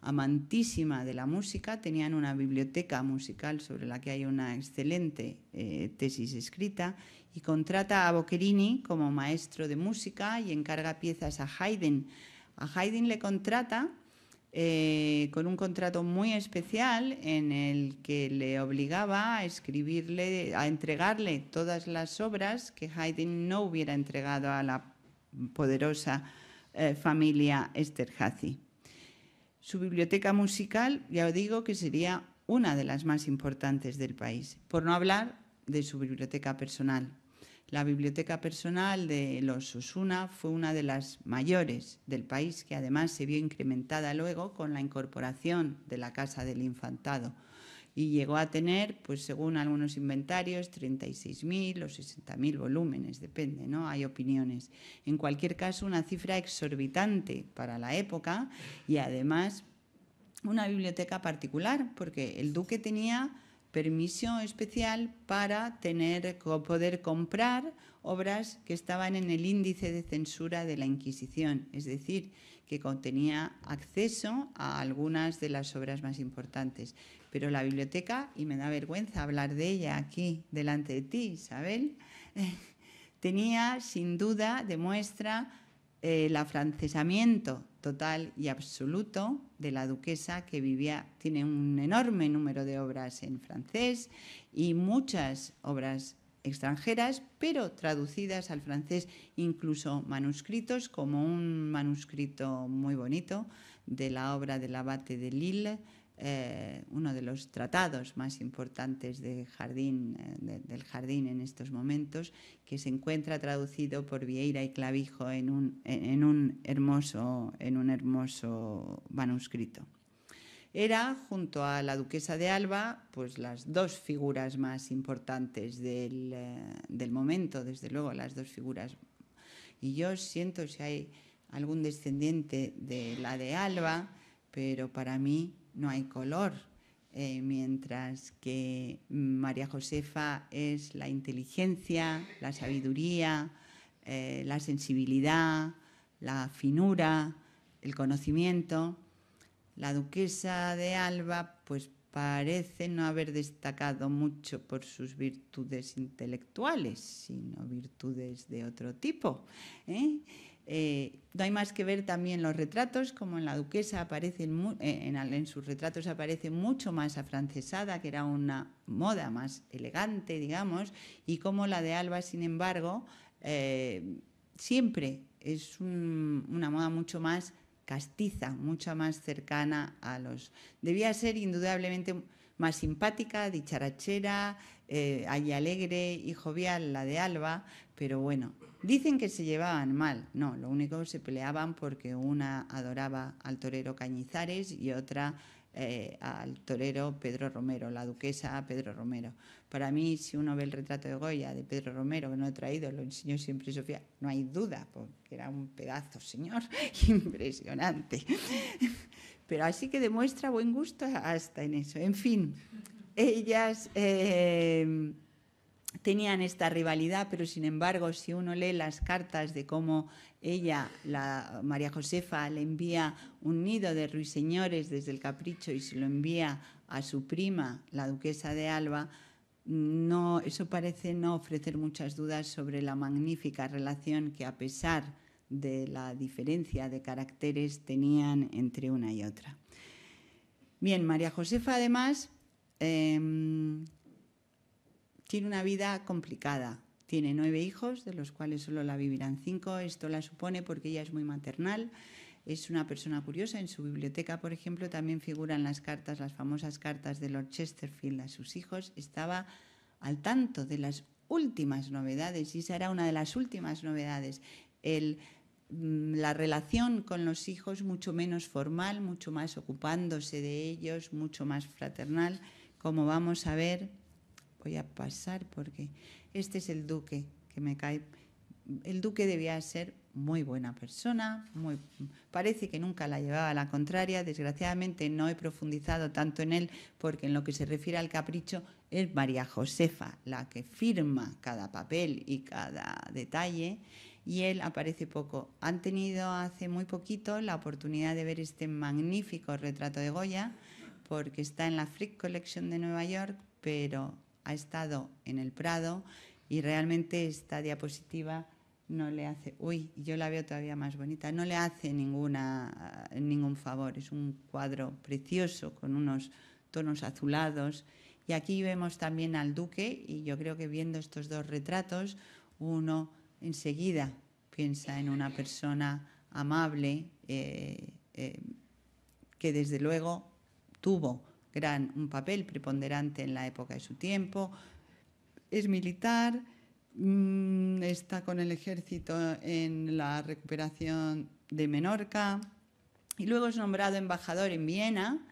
Amantísima de la música, tenían una biblioteca musical sobre la que hay una excelente eh, tesis escrita y contrata a Boccherini como maestro de música y encarga piezas a Haydn. A Haydn le contrata eh, con un contrato muy especial en el que le obligaba a escribirle, a entregarle todas las obras que Haydn no hubiera entregado a la poderosa eh, familia Esterházy. Su biblioteca musical, ya os digo que sería una de las más importantes del país, por no hablar de su biblioteca personal. La biblioteca personal de los Usuna fue una de las mayores del país, que además se vio incrementada luego con la incorporación de la Casa del Infantado y llegó a tener, pues según algunos inventarios, 36.000 o 60.000 volúmenes, depende, ¿no? Hay opiniones. En cualquier caso, una cifra exorbitante para la época y además una biblioteca particular, porque el duque tenía permisión especial para tener, poder comprar obras que estaban en el índice de censura de la Inquisición, es decir, que contenía acceso a algunas de las obras más importantes. Pero la biblioteca, y me da vergüenza hablar de ella aquí delante de ti, Isabel, tenía sin duda, demuestra eh, el afrancesamiento total y absoluto de la duquesa que vivía, tiene un enorme número de obras en francés y muchas obras extranjeras, pero traducidas al francés, incluso manuscritos, como un manuscrito muy bonito de la obra del abate de Lille, eh, uno de los tratados más importantes eh, del jardín en estos momentos, que se encuentra traducido por Vieira y Clavijo en un, hermoso, en un hermoso manuscrito. Era, junto a la duquesa de Alba, pues las dos figuras más importantes del, eh, del momento, desde luego, las dos figuras. Y yo siento si hay algún descendiente de la de Alba, pero para mí no hay color, eh, mientras que María Josefa es la inteligencia, la sabiduría, eh, la sensibilidad, la finura, el conocimiento. La duquesa de Alba, pues parece no haber destacado mucho por sus virtudes intelectuales, sino virtudes de otro tipo. ¿eh? Eh, no hay más que ver también los retratos, como en la duquesa aparecen, eh, en, sus retratos aparece mucho más afrancesada, que era una moda más elegante, digamos, y como la de Alba, sin embargo, eh, siempre es una moda mucho más castiza, mucho más cercana a los... Debía ser indudablemente más simpática, dicharachera, eh, allí alegre y jovial, la de Alba, pero bueno, dicen que se llevaban mal, no, lo único se peleaban porque una adoraba al torero Cañizares y otra eh, al torero Pedro Romero, la duquesa Pedro Romero. Para mí, si uno ve el retrato de Goya de Pedro Romero, que no he traído, lo enseñó siempre Sofía, no hay duda, porque era un pedazo, señor, impresionante. Pero así que demuestra buen gusto hasta en eso. En fin, ellas em, tenían esta rivalidad, pero sin embargo, si uno lee las cartas de cómo ella, la María Josefa, le envía un nido de ruiseñores desde el capricho y se lo envía a su prima, la duquesa de Alba, no, eso parece no ofrecer muchas dudas sobre la magnífica relación que, a pesar de la diferencia de caracteres, tenían entre una y otra. Bien, María Josefa, además, Em, tiene una vida complicada. Tiene nueve hijos, de los cuales solo la vivirán cinco. Esto la supone porque ella es muy maternal. Es una persona curiosa. En su biblioteca, por ejemplo, también figuran las cartas, las famosas cartas de Lord Chesterfield a sus hijos. Estaba al tanto de las últimas novedades y esa era una de las últimas novedades. Mm, la relación con los hijos mucho menos formal, mucho más ocupándose de ellos, mucho más fraternal. Como vamos a ver, voy a pasar porque este es el duque que me cae. El duque debía ser muy buena persona, parece que nunca la llevaba a la contraria. Desgraciadamente no he profundizado tanto en él porque en lo que se refiere al capricho es María Josefa la que firma cada papel y cada detalle y él aparece poco. Han tenido hace muy poquito la oportunidad de ver este magnífico retrato de Goya porque está en la Frick Collection de Nueva York, pero ha estado en el Prado y realmente esta diapositiva no le hace, uy, yo la veo todavía más bonita, no le hace ninguna, ningún favor. Es un cuadro precioso con unos tonos azulados. Y aquí vemos también al duque y yo creo que viendo estos dos retratos, uno enseguida piensa en una persona amable eh, eh, que desde luego tuvo gran, un papel preponderante en la época de su tiempo, es militar, mm, está con el ejército en la recuperación de Menorca y luego es nombrado embajador en Viena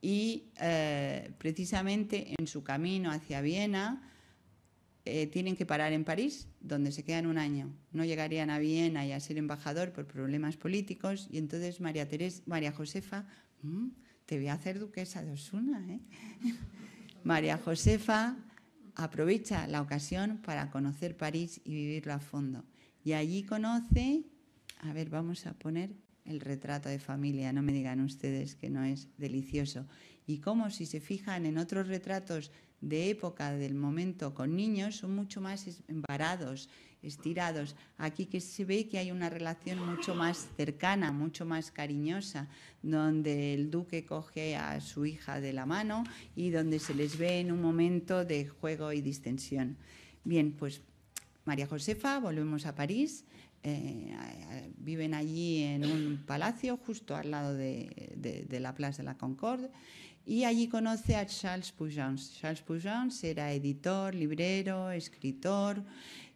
y eh, precisamente en su camino hacia Viena eh, tienen que parar en París, donde se quedan un año. No llegarían a Viena y a ser embajador por problemas políticos y entonces María, Teresa, María Josefa... Mm, te voy a hacer duquesa de Osuna. ¿eh? María Josefa aprovecha la ocasión para conocer París y vivirlo a fondo. Y allí conoce, a ver, vamos a poner el retrato de familia, no me digan ustedes que no es delicioso. Y como si se fijan en otros retratos de época, del momento, con niños, son mucho más embarados estirados. Aquí que se ve que hay una relación mucho más cercana, mucho más cariñosa, donde el duque coge a su hija de la mano y donde se les ve en un momento de juego y distensión. Bien, pues María Josefa, volvemos a París. Eh, viven allí en un palacio justo al lado de, la Plaza de la Concorde y allí conoce a Charles Pujans. Charles Pujans era editor, librero, escritor,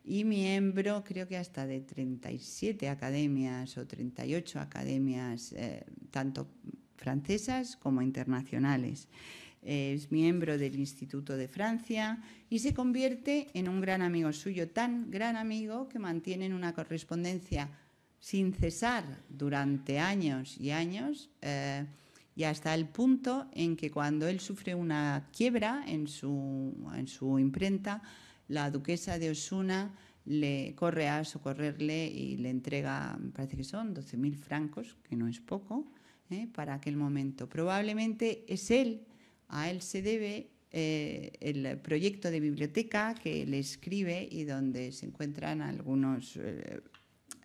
y miembro creo que hasta de 37 academias o 38 academias, eh, tanto francesas como internacionales. Es miembro del Instituto de Francia y se convierte en un gran amigo suyo, tan gran amigo que mantienen una correspondencia sin cesar durante años y años eh, y hasta el punto en que cuando él sufre una quiebra en en su imprenta, la duquesa de Osuna le corre a socorrerle y le entrega, parece que son 12.000 francos, que no es poco, ¿eh? para aquel momento. Probablemente es él, a él se debe eh, el proyecto de biblioteca que le escribe y donde se encuentran algunos eh,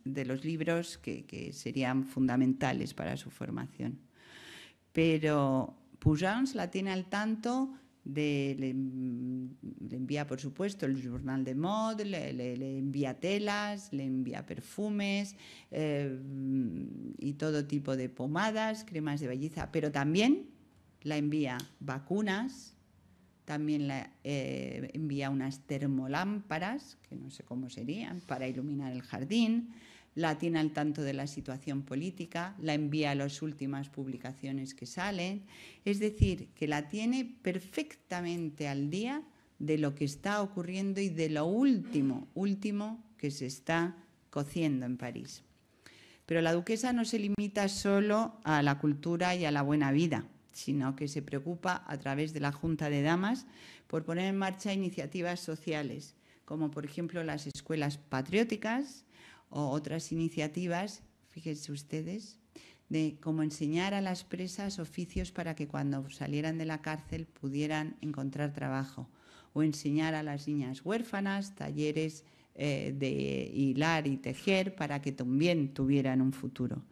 de los libros que, serían fundamentales para su formación. Pero Poujans la tiene al tanto Mm, le, envía, por supuesto, el journal de mod, le, envía telas, le envía perfumes eh, y todo tipo de pomadas, cremas de belleza, pero también la envía vacunas, también la eh, envía unas termolámparas, que no sé cómo serían, para iluminar el jardín la tiene al tanto de la situación política, la envía a las últimas publicaciones que salen, es decir, que la tiene perfectamente al día de lo que está ocurriendo y de lo último, último que se está cociendo en París. Pero la duquesa no se limita solo a la cultura y a la buena vida, sino que se preocupa a través de la Junta de Damas por poner en marcha iniciativas sociales, como por ejemplo las escuelas patrióticas, o otras iniciativas, fíjense ustedes, de cómo enseñar a las presas oficios para que cuando salieran de la cárcel pudieran encontrar trabajo, o enseñar a las niñas huérfanas talleres eh, de hilar y tejer para que también tuvieran un futuro.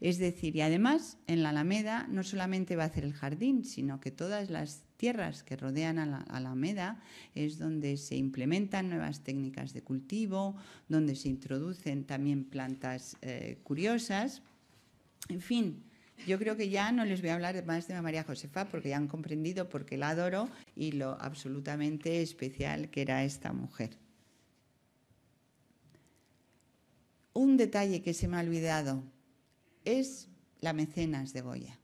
Es decir, y además en la Alameda no solamente va a hacer el jardín, sino que todas las tierras que rodean a la Alameda es donde se implementan nuevas técnicas de cultivo, donde se introducen también plantas eh, curiosas. En fin, yo creo que ya no les voy a hablar más de María Josefa porque ya han comprendido por qué la adoro y lo absolutamente especial que era esta mujer. Un detalle que se me ha olvidado es la mecenas de Goya.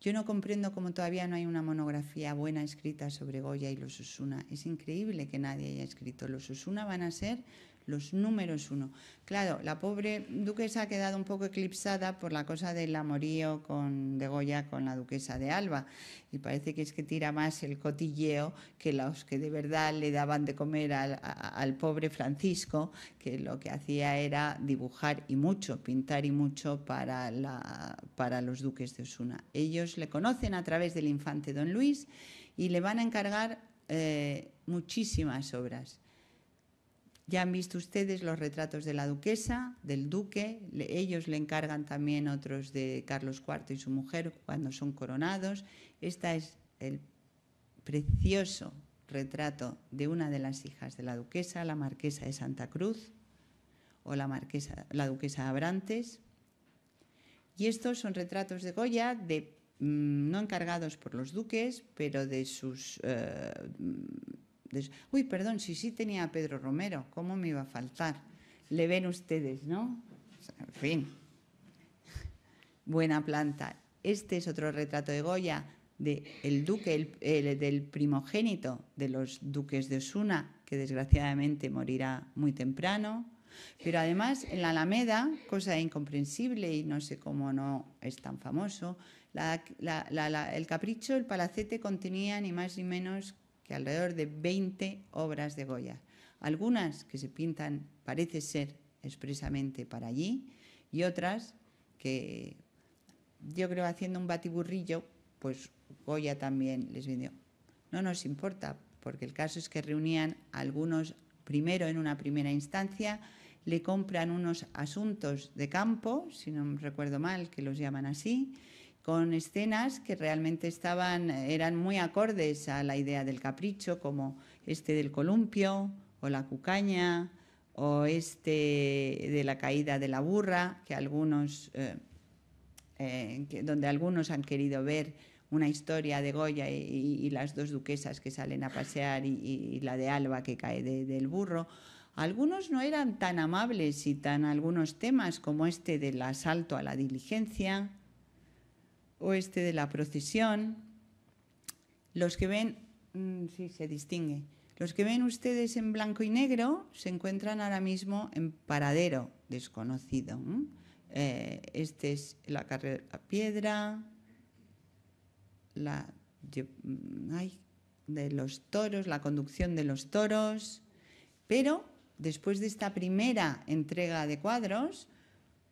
Yo no comprendo cómo todavía no hay una monografía buena escrita sobre Goya y los Usuna. Es increíble que nadie haya escrito. Los Usuna van a ser los números uno. Claro, la pobre duquesa ha quedado un poco eclipsada por la cosa del amorío con, de Goya con la duquesa de Alba y parece que es que tira más el cotilleo que los que de verdad le daban de comer al, pobre Francisco, que lo que hacía era dibujar y mucho, pintar y mucho para, la, para los duques de Osuna. Ellos le conocen a través del infante don Luis y le van a encargar eh, muchísimas obras. Ya han visto ustedes los retratos de la duquesa, del duque, ellos le encargan también otros de Carlos IV y su mujer cuando son coronados. Este es el precioso retrato de una de las hijas de la duquesa, la marquesa de Santa Cruz o la, marquesa, la duquesa de Abrantes. Y estos son retratos de Goya, mm, no encargados por los duques, pero de sus eh, Uy, perdón, si sí tenía a Pedro Romero, ¿cómo me iba a faltar? Le ven ustedes, ¿no? en fin, buena planta. Este es otro retrato de Goya, del de duque, el, del primogénito de los duques de Osuna, que desgraciadamente morirá muy temprano. Pero además en la Alameda, cosa incomprensible y no sé cómo no es tan famoso, el capricho, el palacete contenía ni más ni menos alrededor de 20 obras de Goya, algunas que se pintan, parece ser, expresamente para allí, y otras que yo creo haciendo un batiburrillo, pues Goya también les vendió. No nos importa, porque el caso es que reunían algunos primero en una primera instancia, le compran unos asuntos de campo, si no recuerdo mal, que los llaman así, con escenas que realmente estaban, eran muy acordes a la idea del capricho, como este del columpio o la cucaña o este de la caída de la burra, que algunos, eh, eh, donde algunos han querido ver una historia de Goya y, las dos duquesas que salen a pasear y, la de Alba que cae del burro. Algunos no eran tan amables y tan algunos temas como este del asalto a la diligencia, este de la procesión. Los que ven, mm, si se distingue. Los que ven ustedes en blanco y negro se encuentran ahora mismo en paradero desconocido. Eh, este es la carrera la piedra, la mm, de los toros, la conducción de los toros. Pero después de esta primera entrega de cuadros,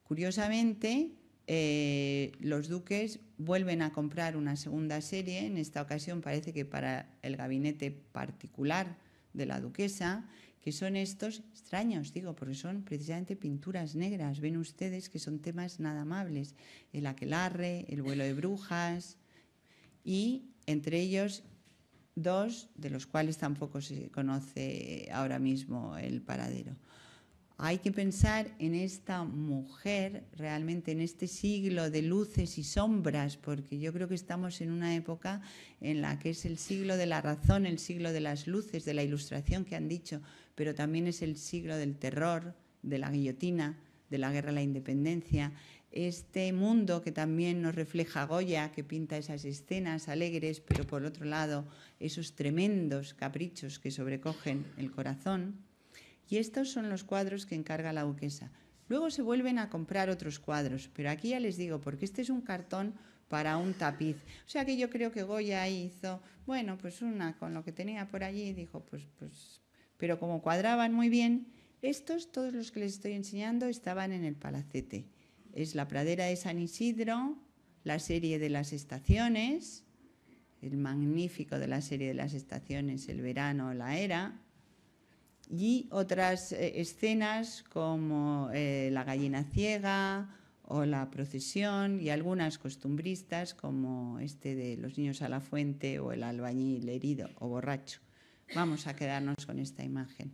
curiosamente eh, los duques vuelven a comprar una segunda serie, en esta ocasión parece que para el gabinete particular de la duquesa, que son estos extraños, digo, porque son precisamente pinturas negras. Ven ustedes que son temas nada amables, el aquelarre, el vuelo de brujas y entre ellos dos de los cuales tampoco se conoce ahora mismo el paradero. Hay que pensar en esta mujer, realmente en este siglo de luces y sombras, porque yo creo que estamos en una época en la que es el siglo de la razón, el siglo de las luces, de la ilustración que han dicho, pero también es el siglo del terror, de la guillotina, de la guerra a la independencia. Este mundo que también nos refleja Goya, que pinta esas escenas alegres, pero por otro lado esos tremendos caprichos que sobrecogen el corazón y estos son los cuadros que encarga la duquesa. Luego se vuelven a comprar otros cuadros, pero aquí ya les digo, porque este es un cartón para un tapiz. O sea que yo creo que Goya hizo, bueno, pues una con lo que tenía por allí, dijo, pues, pues, pero como cuadraban muy bien, estos, todos los que les estoy enseñando, estaban en el palacete. Es la pradera de San Isidro, la serie de las estaciones, el magnífico de la serie de las estaciones, el verano, la era, y otras eh, escenas como eh, la gallina ciega o la procesión y algunas costumbristas como este de los niños a la fuente o el albañil herido o borracho. Vamos a quedarnos con esta imagen.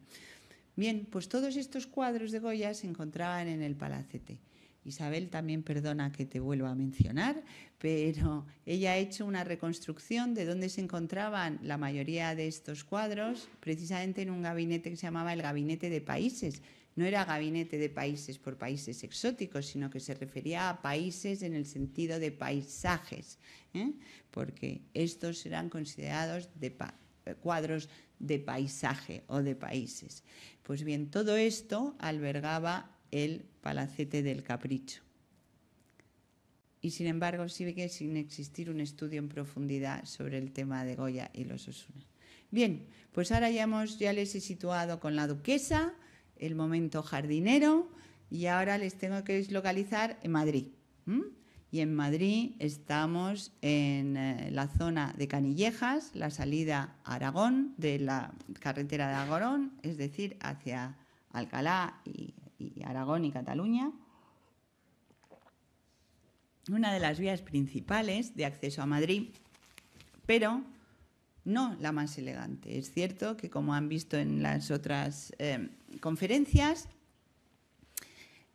Bien, pues todos estos cuadros de Goya se encontraban en el palacete. Isabel también perdona que te vuelva a mencionar, pero ella ha hecho una reconstrucción de dónde se encontraban la mayoría de estos cuadros, precisamente en un gabinete que se llamaba el Gabinete de Países. No era gabinete de países por países exóticos, sino que se refería a países en el sentido de paisajes, ¿eh? porque estos eran considerados cuadros de paisaje o de países. Pues bien, todo esto albergaba el palacete del capricho. Y sin embargo sigue sin existir un estudio en profundidad sobre el tema de Goya y los Osuna. Bien, pues ahora ya, hemos, ya les he situado con la duquesa, el momento jardinero, y ahora les tengo que deslocalizar en Madrid. Y en Madrid estamos en eh, la zona de Canillejas, la salida a Aragón de la carretera de Aragón, es decir, hacia Alcalá y Aragón y Cataluña, una de las vías principales de acceso a Madrid, pero no la más elegante. Es cierto que, como han visto en las otras eh, conferencias,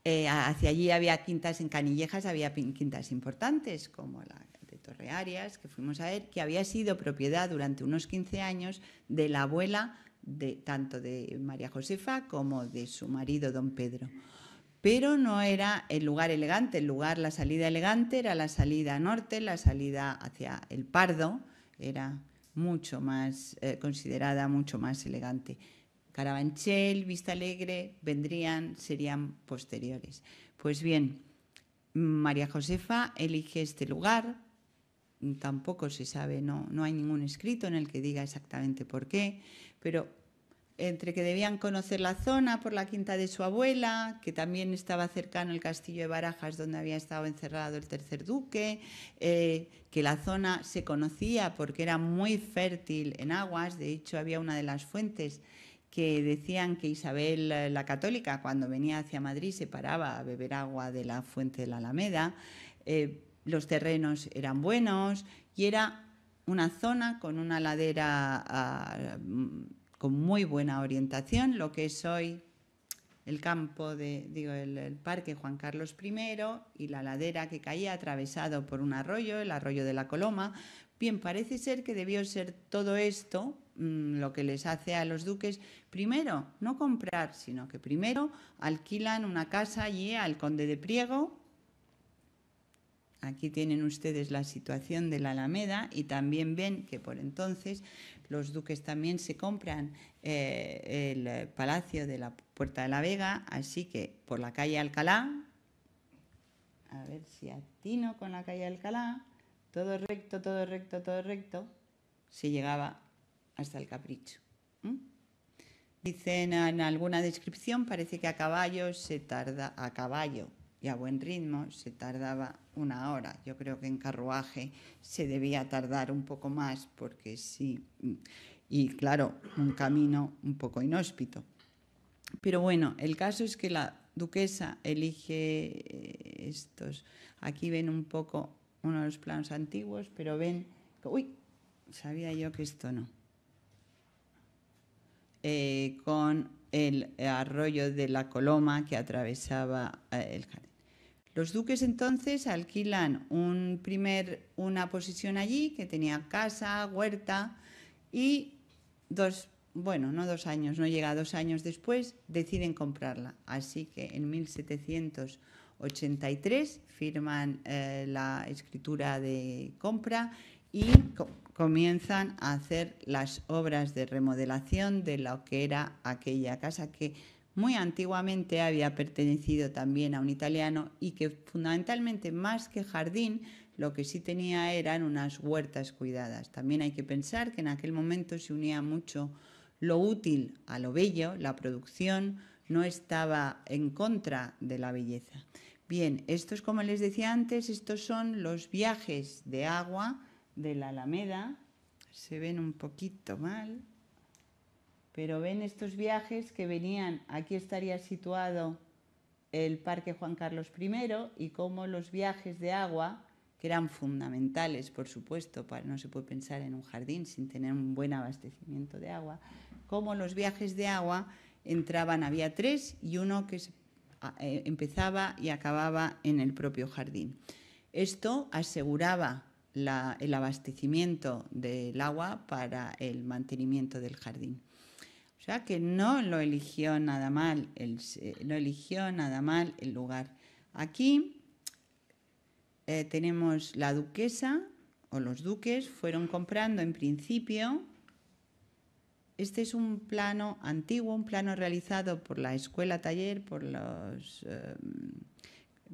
eh, hacia allí había quintas en Canillejas, había quintas importantes, como la de Torre Arias, que fuimos a ver, que había sido propiedad durante unos 15 años de la abuela tanto de María Josefa como de su marido, don Pedro. Pero no era el lugar elegante, el lugar, la salida elegante era la salida norte, la salida hacia el Pardo, era mucho más eh, considerada, mucho más elegante. Carabanchel, Vista Alegre, vendrían, serían posteriores. Pues bien, María Josefa elige este lugar, tampoco se sabe, no, no hay ningún escrito en el que diga exactamente por qué, pero entre que debían conocer la zona por la quinta de su abuela, que también estaba cercano el castillo de Barajas donde había estado encerrado el tercer duque, eh, que la zona se conocía porque era muy fértil en aguas, de hecho había una de las fuentes que decían que Isabel eh, la Católica cuando venía hacia Madrid se paraba a beber agua de la fuente de la Alameda, eh, los terrenos eran buenos y era una zona con una ladera ah, con muy buena orientación, lo que es hoy el campo de, digo, el, parque Juan Carlos I y la ladera que caía atravesado por un arroyo, el arroyo de la Coloma. Bien, parece ser que debió ser todo esto mm, lo que les hace a los duques, primero, no comprar, sino que primero alquilan una casa allí al conde de Priego, Aquí tienen ustedes la situación de la Alameda y también ven que por entonces los duques también se compran eh, el palacio de la Puerta de la Vega, así que por la calle Alcalá, a ver si atino con la calle Alcalá, todo recto, todo recto, todo recto, se llegaba hasta el capricho. Dicen en alguna descripción, parece que a caballo se tarda, a caballo y a buen ritmo se tardaba una hora. Yo creo que en carruaje se debía tardar un poco más porque sí, y claro, un camino un poco inhóspito. Pero bueno, el caso es que la duquesa elige eh, estos. Aquí ven un poco uno de los planos antiguos, pero ven... Uy, sabía yo que esto no. Eh, con el arroyo de la Coloma que atravesaba eh, el jardín. Los duques entonces alquilan un primer, una posición allí que tenía casa, huerta y dos, bueno, no dos años, no llega a dos años después, deciden comprarla. Así que en 1783 firman eh, la escritura de compra y comienzan a hacer las obras de remodelación de lo que era aquella casa que muy antiguamente había pertenecido también a un italiano y que fundamentalmente más que jardín lo que sí tenía eran unas huertas cuidadas. También hay que pensar que en aquel momento se unía mucho lo útil a lo bello, la producción no estaba en contra de la belleza. Bien, estos, como les decía antes, estos son los viajes de agua de la Alameda. Se ven un poquito mal. Pero ven estos viajes que venían, aquí estaría situado el Parque Juan Carlos I y cómo los viajes de agua, que eran fundamentales, por supuesto, para, no se puede pensar en un jardín sin tener un buen abastecimiento de agua, cómo los viajes de agua entraban, había tres y uno que eh, empezaba y acababa en el propio jardín. Esto aseguraba el abastecimiento del agua para el mantenimiento del jardín que no lo eligió nada mal, el, no eh, eligió nada mal el lugar. Aquí eh, tenemos la duquesa o los duques fueron comprando en principio. Este es un plano antiguo, un plano realizado por la escuela taller, por los eh,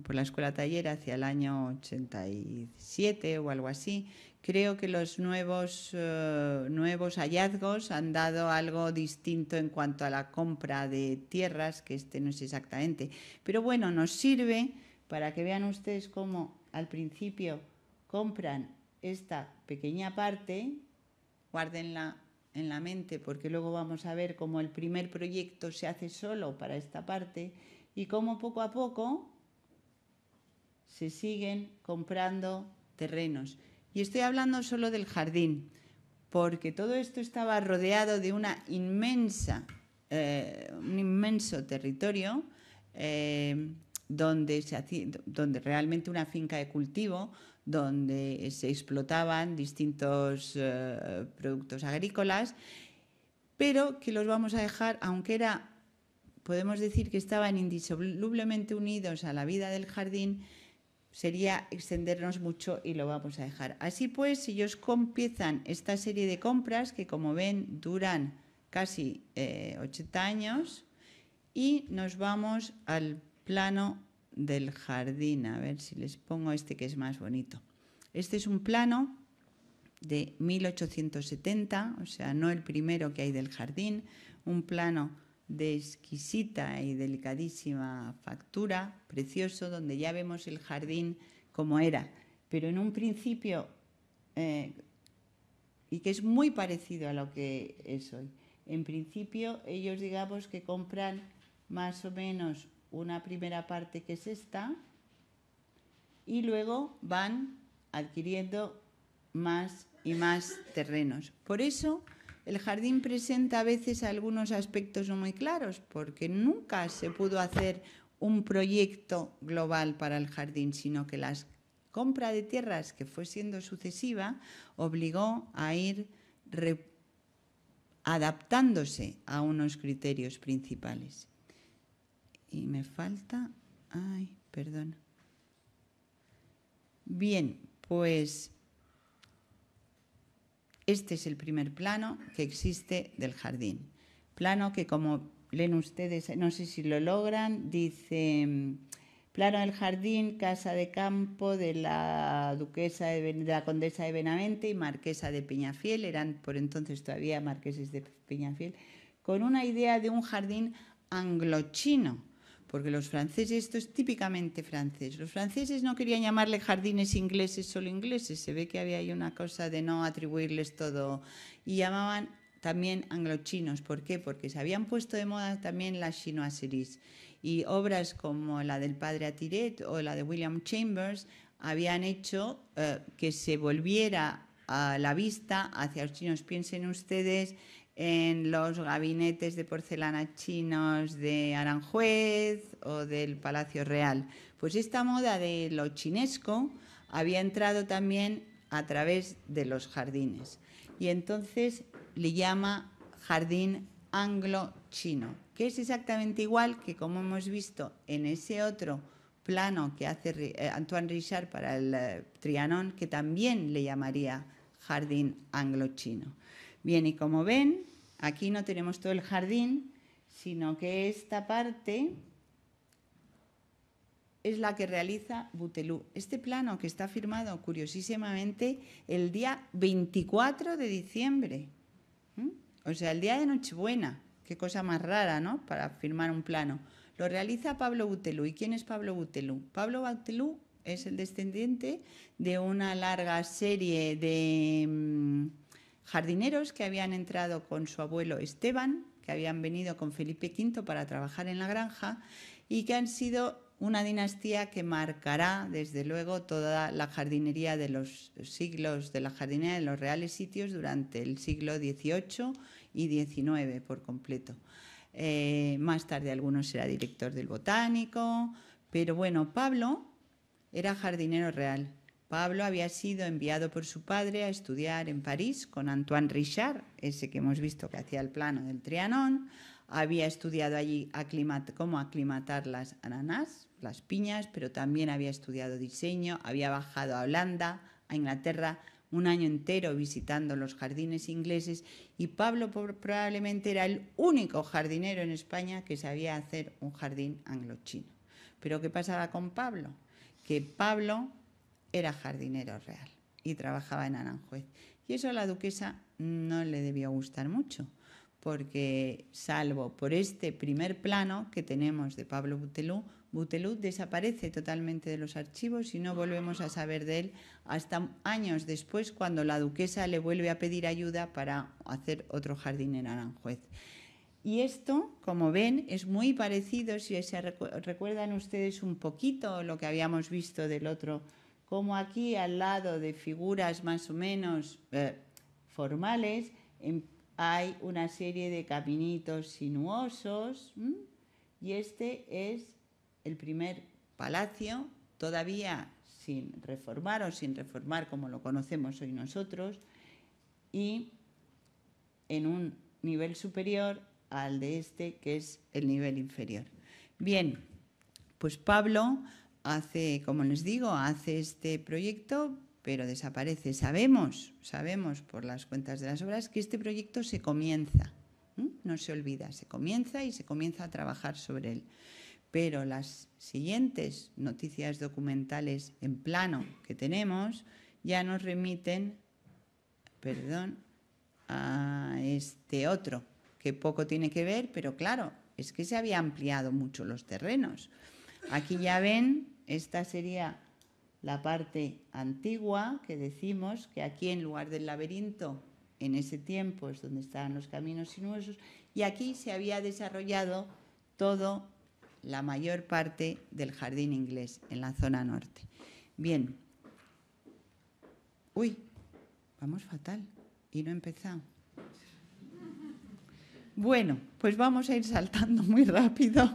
por la escuela taller hacia el año 87 o algo así. Creo que los nuevos, eh, nuevos hallazgos han dado algo distinto en cuanto a la compra de tierras, que este no es exactamente. Pero bueno, nos sirve para que vean ustedes cómo al principio compran esta pequeña parte, guárdenla en la mente porque luego vamos a ver cómo el primer proyecto se hace solo para esta parte y cómo poco a poco se siguen comprando terrenos. Y estoy hablando solo del jardín, porque todo esto estaba rodeado de una inmensa, eh, un inmenso territorio eh, donde, se donde realmente una finca de cultivo, donde se explotaban distintos eh, productos agrícolas, pero que los vamos a dejar, aunque era, podemos decir que estaban indisolublemente unidos a la vida del jardín, sería extendernos mucho y lo vamos a dejar. Así pues, ellos empiezan esta serie de compras que como ven duran casi 80 eh, años y nos vamos al plano del jardín. A ver si les pongo este que es más bonito. Este es un plano de 1870, o sea, no el primero que hay del jardín, un plano de exquisita y delicadísima factura, precioso, donde ya vemos el jardín como era, pero en un principio, eh, y que es muy parecido a lo que es hoy. En principio, ellos digamos que compran más o menos una primera parte que es esta, y luego van adquiriendo más y más terrenos. Por eso el jardín presenta a veces algunos aspectos no muy claros porque nunca se pudo hacer un proyecto global para el jardín, sino que la compra de tierras que fue siendo sucesiva obligó a ir adaptándose a unos criterios principales. Y me falta... Ay, perdón. Bien, pues este es el primer plano que existe del jardín. Plano que como leen ustedes, no sé si lo logran, dice plano del jardín, casa de campo de la duquesa de, la condesa de Benavente y marquesa de Peñafiel, eran por entonces todavía marqueses de Peñafiel, con una idea de un jardín anglochino porque los franceses, esto es típicamente francés, los franceses no querían llamarle jardines ingleses solo ingleses, se ve que había ahí una cosa de no atribuirles todo, y llamaban también anglochinos, ¿por qué? Porque se habían puesto de moda también las chinoiseries y obras como la del padre Atiret o la de William Chambers habían hecho eh, que se volviera a la vista hacia los chinos. Piensen ustedes en los gabinetes de porcelana chinos de Aranjuez o del Palacio Real. Pues esta moda de lo chinesco había entrado también a través de los jardines y entonces le llama jardín anglo-chino, que es exactamente igual que como hemos visto en ese otro plano que hace eh, Antoine Richard para el eh, Trianon, que también le llamaría jardín anglo-chino. Bien, y como ven, aquí no tenemos todo el jardín, sino que esta parte es la que realiza Butelú. Este plano que está firmado curiosísimamente el día 24 de diciembre, o sea, el día de Nochebuena, qué cosa más rara, ¿no? Para firmar un plano. Lo realiza Pablo Butelú. ¿Y quién es Pablo Butelú? Pablo Butelú es el descendiente de una larga serie de mm, jardineros que habían entrado con su abuelo Esteban, que habían venido con Felipe V para trabajar en la granja y que han sido una dinastía que marcará, desde luego, toda la jardinería de los siglos, de la jardinería de los reales sitios durante el siglo XVIII y XIX por completo. Eh, más tarde alguno será director del botánico, pero bueno, Pablo era jardinero real Pablo había sido enviado por su padre a estudiar en París con Antoine Richard, ese que hemos visto que hacía el plano del Trianón. Había estudiado allí cómo aclimatar las ananas, las piñas, pero también había estudiado diseño, había bajado a Holanda, a Inglaterra, un año entero visitando los jardines ingleses y Pablo probablemente era el único jardinero en España que sabía hacer un jardín anglochino. Pero ¿qué pasaba con Pablo? Que Pablo era jardinero real y trabajaba en Aranjuez. Y eso a la duquesa no le debió gustar mucho, porque salvo por este primer plano que tenemos de Pablo Butelú, Butelú desaparece totalmente de los archivos y no volvemos a saber de él hasta años después cuando la duquesa le vuelve a pedir ayuda para hacer otro jardín en Aranjuez. Y esto, como ven, es muy parecido, si se recuerdan ustedes un poquito lo que habíamos visto del otro como aquí al lado de figuras más o menos eh, formales, em, hay una serie de caminitos sinuosos y este es el primer palacio, todavía sin reformar o sin reformar como lo conocemos hoy nosotros, y en un nivel superior al de este que es el nivel inferior. Bien, pues Pablo hace, como les digo, hace este proyecto, pero desaparece. Sabemos, sabemos por las cuentas de las obras que este proyecto se comienza, no se olvida, se comienza y se comienza a trabajar sobre él. Pero las siguientes noticias documentales en plano que tenemos ya nos remiten, perdón, a este otro, que poco tiene que ver, pero claro, es que se había ampliado mucho los terrenos. Aquí ya ven esta sería la parte antigua que decimos que aquí en lugar del laberinto, en ese tiempo es donde estaban los caminos sinuosos, y aquí se había desarrollado todo la mayor parte del jardín inglés en la zona norte. Bien. Uy, vamos fatal y no he empezado. Bueno, pues vamos a ir saltando muy rápido.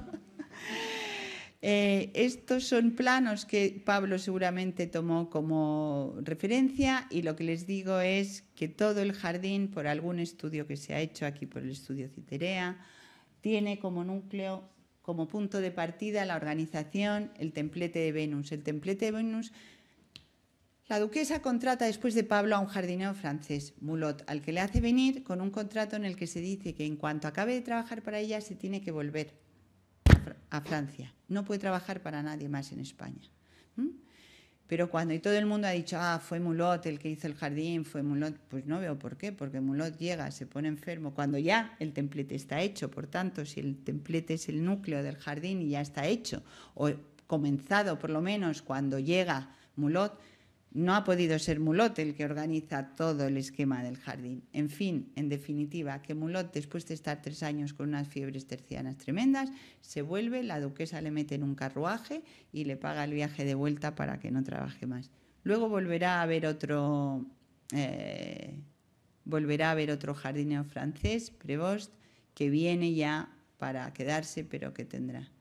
Eh, estos son planos que Pablo seguramente tomó como referencia y lo que les digo es que todo el jardín, por algún estudio que se ha hecho aquí por el estudio Citerea, tiene como núcleo, como punto de partida la organización, el templete de Venus. El templete de Venus, la duquesa contrata después de Pablo a un jardinero francés, Mulot, al que le hace venir con un contrato en el que se dice que en cuanto acabe de trabajar para ella se tiene que volver a Francia. No puede trabajar para nadie más en España. Pero cuando y todo el mundo ha dicho, ah, fue Mulot el que hizo el jardín, fue Mulot, pues no veo por qué, porque Mulot llega, se pone enfermo, cuando ya el templete está hecho, por tanto, si el templete es el núcleo del jardín y ya está hecho, o comenzado por lo menos cuando llega Mulot, no ha podido ser Mulot el que organiza todo el esquema del jardín. En fin, en definitiva, que Mulot, después de estar tres años con unas fiebres tercianas tremendas, se vuelve, la duquesa le mete en un carruaje y le paga el viaje de vuelta para que no trabaje más. Luego volverá a ver otro, eh, volverá a ver otro francés, Prevost, que viene ya para quedarse, pero que tendrá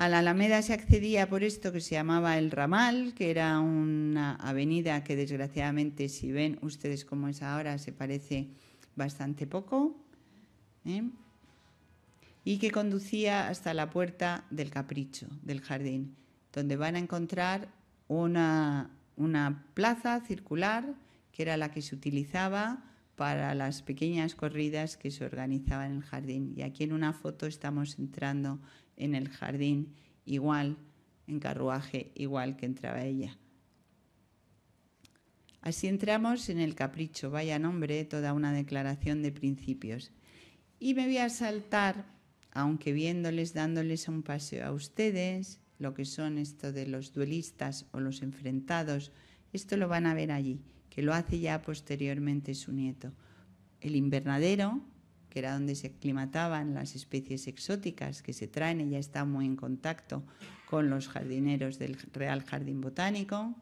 a la Alameda se accedía por esto que se llamaba el Ramal, que era una avenida que desgraciadamente, si ven ustedes cómo es ahora, se parece bastante poco, ¿eh? y que conducía hasta la puerta del capricho, del jardín, donde van a encontrar una, una plaza circular, que era la que se utilizaba para las pequeñas corridas que se organizaban en el jardín. Y aquí en una foto estamos entrando en el jardín, igual, en carruaje, igual que entraba ella. Así entramos en el capricho, vaya nombre, toda una declaración de principios. Y me voy a saltar, aunque viéndoles, dándoles un paseo a ustedes, lo que son esto de los duelistas o los enfrentados, esto lo van a ver allí, que lo hace ya posteriormente su nieto. El invernadero, que era donde se aclimataban las especies exóticas que se traen. ya está muy en contacto con los jardineros del Real Jardín Botánico.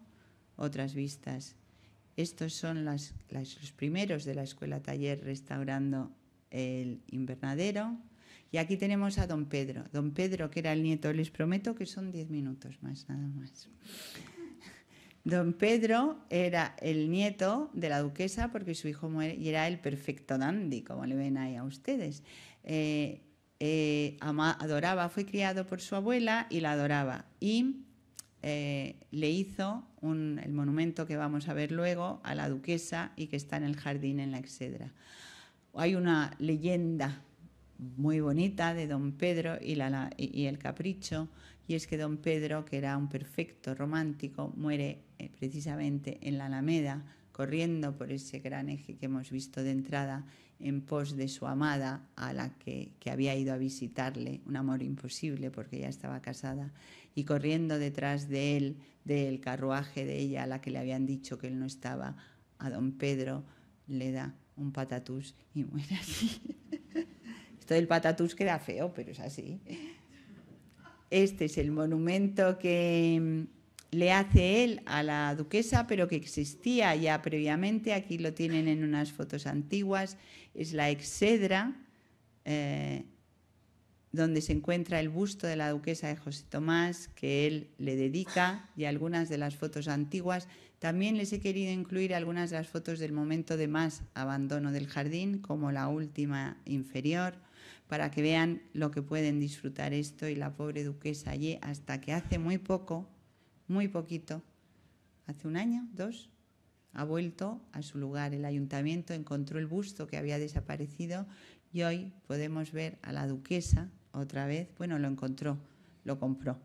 Otras vistas. Estos son las, los primeros de la escuela taller restaurando el invernadero. Y aquí tenemos a don Pedro. Don Pedro, que era el nieto, les prometo que son diez minutos más, nada más. Don Pedro era el nieto de la duquesa porque su hijo muere y era el perfecto dandy, como le ven ahí a ustedes. Eh, eh, adoraba, fue criado por su abuela y la adoraba. Y eh, le hizo el monumento que vamos a ver luego a la duquesa y que está en el jardín en la Exedra. Hay una leyenda muy bonita de don Pedro y, y el capricho, y es que don Pedro, que era un perfecto romántico, muere eh, precisamente en la Alameda, corriendo por ese gran eje que hemos visto de entrada en pos de su amada, a la que, que había ido a visitarle, un amor imposible porque ya estaba casada, y corriendo detrás de él, del carruaje de ella, a la que le habían dicho que él no estaba, a don Pedro le da un patatús y muere así. Esto del patatús queda feo, pero es así. Este es el monumento que le hace él a la duquesa, pero que existía ya previamente. Aquí lo tienen en unas fotos antiguas. Es la exedra eh, donde se encuentra el busto de la duquesa de José Tomás, que él le dedica, y algunas de las fotos antiguas. También les he querido incluir algunas de las fotos del momento de más abandono del jardín, como la última inferior, para que vean lo que pueden disfrutar esto y la pobre duquesa allí hasta que hace muy poco muy poquito, hace un año, dos, ha vuelto a su lugar. El ayuntamiento encontró el busto que había desaparecido y hoy podemos ver a la duquesa otra vez. Bueno, lo encontró, lo compró.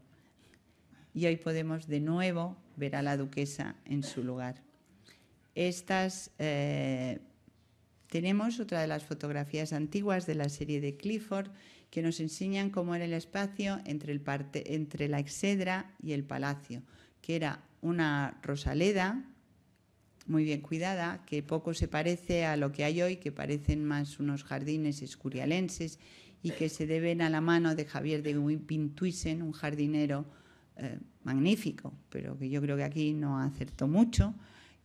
Y hoy podemos de nuevo ver a la duquesa en su lugar. Estas eh, tenemos otra de las fotografías antiguas de la serie de Clifford que nos enseñan cómo era el espacio entre, el entre la exedra y el palacio, que era una rosaleda muy bien cuidada, que poco se parece a lo que hay hoy, que parecen más unos jardines escurialenses y que se deben a la mano de Javier de Pintuisen, un jardinero eh, magnífico, pero que yo creo que aquí no acertó mucho,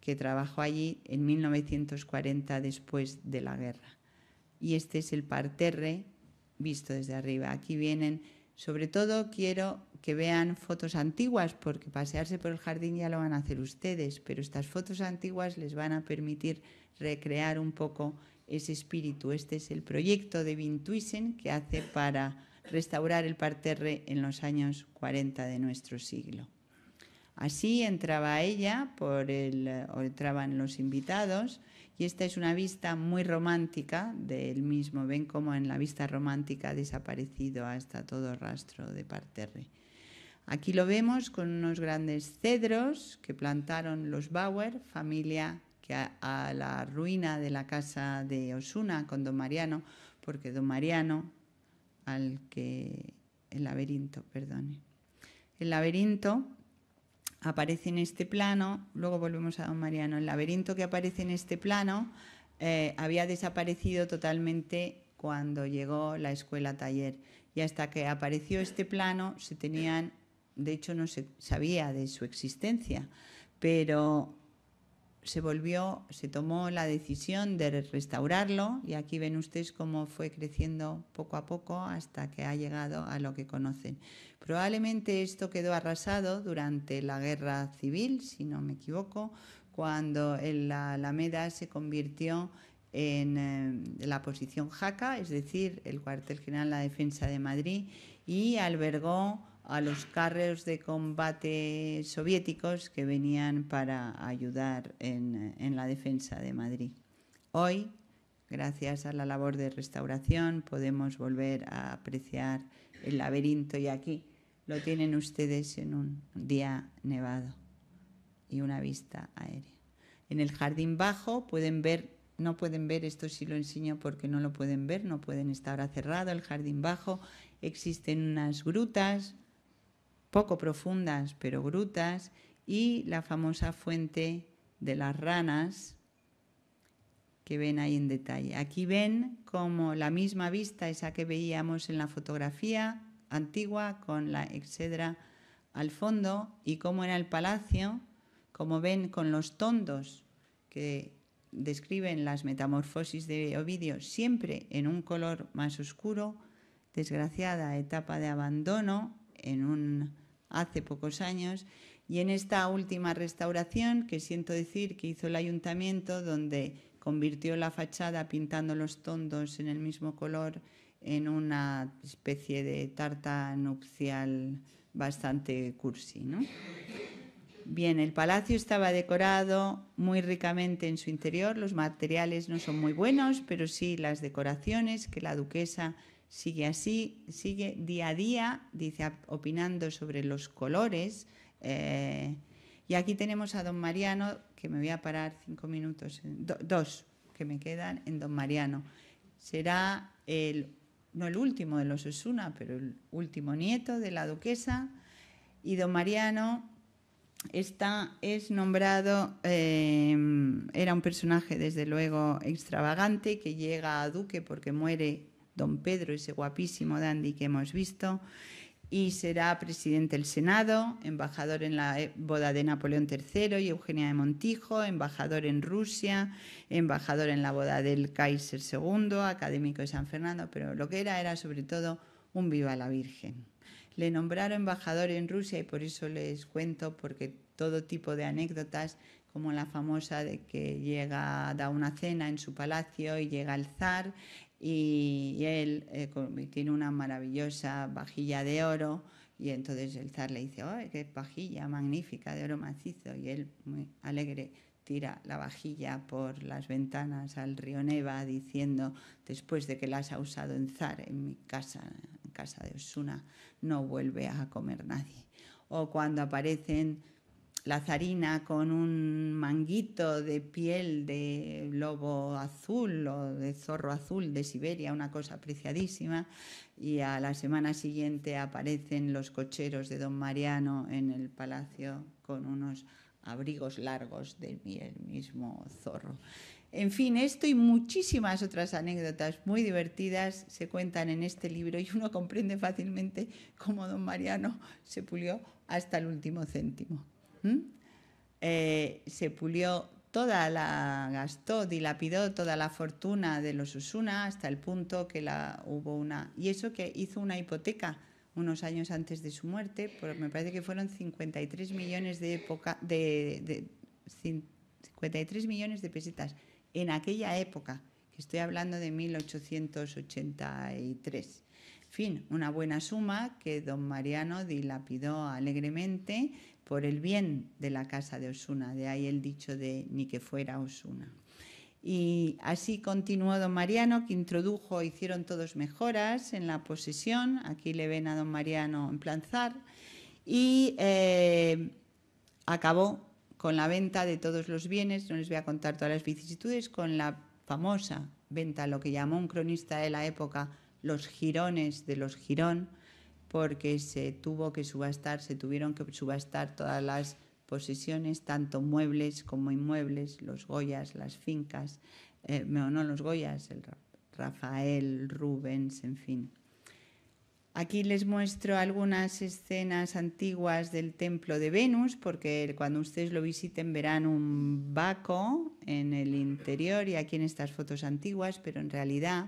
que trabajó allí en 1940 después de la guerra. Y este es el parterre visto desde arriba. Aquí vienen, sobre todo quiero que vean fotos antiguas, porque pasearse por el jardín ya lo van a hacer ustedes, pero estas fotos antiguas les van a permitir recrear un poco ese espíritu. Este es el proyecto de Vintuisen que hace para restaurar el parterre en los años 40 de nuestro siglo. Así entraba ella, por el, eh, entraban los invitados y esta es una vista muy romántica del mismo. Ven cómo en la vista romántica ha desaparecido hasta todo rastro de parterre. Aquí lo vemos con unos grandes cedros que plantaron los Bauer, familia que a, la ruina de la casa de Osuna con don Mariano, porque don Mariano, al que el laberinto, perdone. El laberinto aparece en este plano, luego volvemos a don Mariano, el laberinto que aparece en este plano eh, había desaparecido totalmente cuando llegó la escuela taller y hasta que apareció este plano se tenían, de hecho no se sabía de su existencia, pero se volvió, se tomó la decisión de restaurarlo y aquí ven ustedes cómo fue creciendo poco a poco hasta que ha llegado a lo que conocen. Probablemente esto quedó arrasado durante la guerra civil, si no me equivoco, cuando la Alameda se convirtió eh, en la posición jaca, es decir, el cuartel general de la defensa de Madrid, y albergó a los carros de combate soviéticos que venían para ayudar en, en la defensa de Madrid. Hoy, gracias a la labor de restauración, podemos volver a apreciar el laberinto y aquí lo tienen ustedes en un día nevado y una vista aérea. En el jardín bajo pueden ver, no pueden ver, esto sí lo enseño porque no lo pueden ver, no pueden estar ahora cerrado el jardín bajo, existen unas grutas poco profundas pero grutas y la famosa fuente de las ranas que ven ahí en detalle. Aquí ven como la misma vista, esa que veíamos en la fotografía antigua con la exedra al fondo y cómo era el palacio, como ven con los tondos que describen las metamorfosis de Ovidio siempre en un color más oscuro, desgraciada etapa de abandono en un, hace pocos años y en esta última restauración que siento decir que hizo el ayuntamiento donde convirtió la fachada pintando los tondos en el mismo color en una especie de tarta nupcial bastante cursi, Bien, el palacio estaba decorado muy ricamente en su interior, los materiales no son muy buenos, pero sí las decoraciones que la duquesa Sigue así, sigue día a día, dice, opinando sobre los colores. Eh, y aquí tenemos a don Mariano, que me voy a parar cinco minutos, dos que me quedan en don Mariano. Será el, no el último de los Osuna, pero el último nieto de la duquesa. Y don Mariano está, es nombrado, eh, era un personaje desde luego extravagante que llega a duque porque muere don Pedro, ese guapísimo dandy que hemos visto, y será presidente del Senado, embajador en la eh, boda de Napoleón III y Eugenia de Montijo, embajador en Rusia, embajador en la boda del Kaiser II, académico de San Fernando, pero lo que era era sobre todo un viva la Virgen. Le nombraron embajador en Rusia y por eso les cuento, porque todo tipo de anécdotas, como la famosa de que llega, da una cena en su palacio y llega el zar y, él eh, tiene una maravillosa vajilla de oro y entonces el zar le dice, ¡ay, qué vajilla magnífica de oro macizo! Y él, muy alegre, tira la vajilla por las ventanas al río Neva diciendo, después de que las ha usado en Zar, en mi casa, en casa de Osuna, no vuelve a comer nadie. O cuando aparecen la zarina con un manguito de piel de lobo azul o de zorro azul de Siberia, una cosa apreciadísima, y a la semana siguiente aparecen los cocheros de don Mariano en el palacio con unos abrigos largos del mismo zorro. En fin, esto y muchísimas otras anécdotas muy divertidas se cuentan en este libro y uno comprende fácilmente cómo don Mariano se pulió hasta el último céntimo. Eh, se pulió toda la, gastó, dilapidó toda la fortuna de los Usuna hasta el punto que la hubo una. Y eso que hizo una hipoteca unos años antes de su muerte, pero me parece que fueron 53 millones de, época, 53 millones de pesetas en aquella época, que estoy hablando de 1883. En fin, una buena suma que don Mariano dilapidó alegremente, por el bien de la casa de Osuna, de ahí el dicho de ni que fuera Osuna. Y así continuó don Mariano, que introdujo, hicieron todos mejoras en la posesión, aquí le ven a don Mariano en emplanzar, y eh, acabó con la venta de todos los bienes, no les voy a contar todas las vicisitudes, con la famosa venta, lo que llamó un cronista de la época, los girones de los girón, porque se tuvo que subastar, se tuvieron que subastar todas las posesiones, tanto muebles como inmuebles, los Goyas, las fincas, eh, no, los Goyas, el Rafael, Rubens, en fin. Aquí les muestro algunas escenas antiguas del templo de Venus, porque cuando ustedes lo visiten verán un baco en el interior y aquí en estas fotos antiguas, pero en realidad,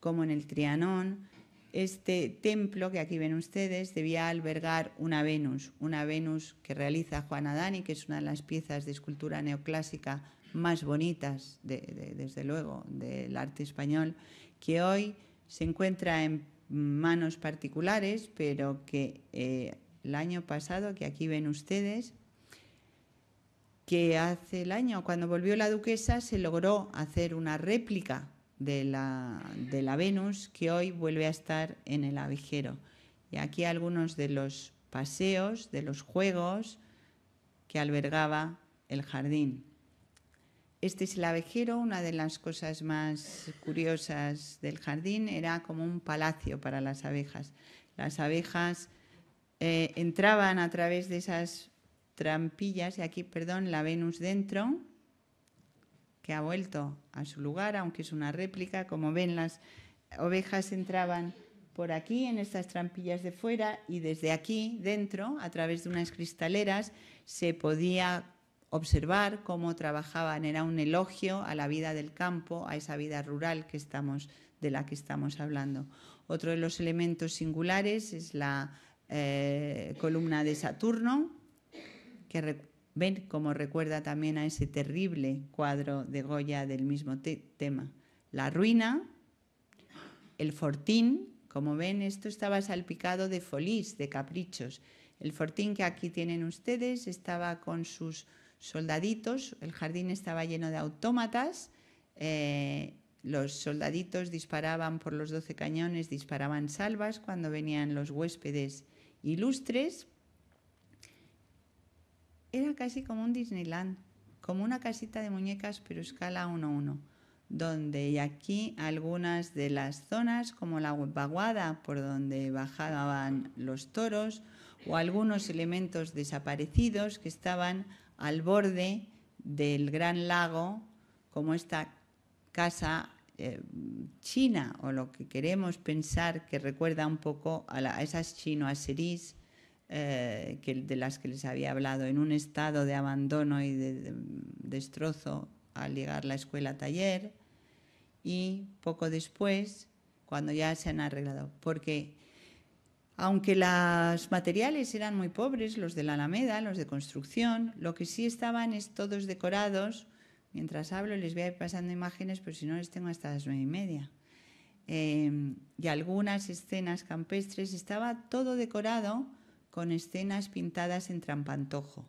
como en el Trianón, este templo que aquí ven ustedes debía albergar una Venus, una Venus que realiza Juan y que es una de las piezas de escultura neoclásica más bonitas, desde luego, del arte español, que hoy se encuentra en manos particulares, pero que eh, el año pasado, que aquí ven ustedes, que hace el año, cuando volvió la duquesa, se logró hacer una réplica de la, Venus, que hoy vuelve a estar en el abejero. Y aquí algunos de los paseos, de los juegos que albergaba el jardín. Este es el abejero, una de las cosas más curiosas del jardín, era como un palacio para las abejas. Las abejas eh, entraban a través de esas trampillas, y aquí, perdón, la Venus dentro, que ha vuelto a su lugar, aunque es una réplica. Como ven, las ovejas entraban por aquí, en estas trampillas de fuera, y desde aquí, dentro, a través de unas cristaleras, se podía observar cómo trabajaban. Era un elogio a la vida del campo, a esa vida rural que estamos, de la que estamos hablando. Otro de los elementos singulares es la eh, columna de Saturno, que Ven cómo recuerda también a ese terrible cuadro de Goya del mismo tema. La ruina, el fortín, como ven, esto estaba salpicado de folís, de caprichos. El fortín que aquí tienen ustedes estaba con sus soldaditos, el jardín estaba lleno de autómatas, eh, los soldaditos disparaban por los doce cañones, disparaban salvas cuando venían los huéspedes ilustres era casi como un Disneyland, como una casita de muñecas pero escala 1-1, donde y aquí algunas de las zonas como la vaguada por donde bajaban los toros o algunos elementos desaparecidos que estaban al borde del gran lago, como esta casa eh, china o lo que queremos pensar que recuerda un poco a, esas chinoiseries. Eh, de las que les había hablado, en un estado de abandono y de, destrozo al llegar la escuela-taller y poco después, cuando ya se han arreglado, porque aunque los materiales eran muy pobres, los de la Alameda, los de construcción, lo que sí estaban es todos decorados. Mientras hablo les voy a ir pasando imágenes, pero si no les tengo hasta las nueve y media. Eh, y algunas escenas campestres, estaba todo decorado con escenas pintadas en trampantojo.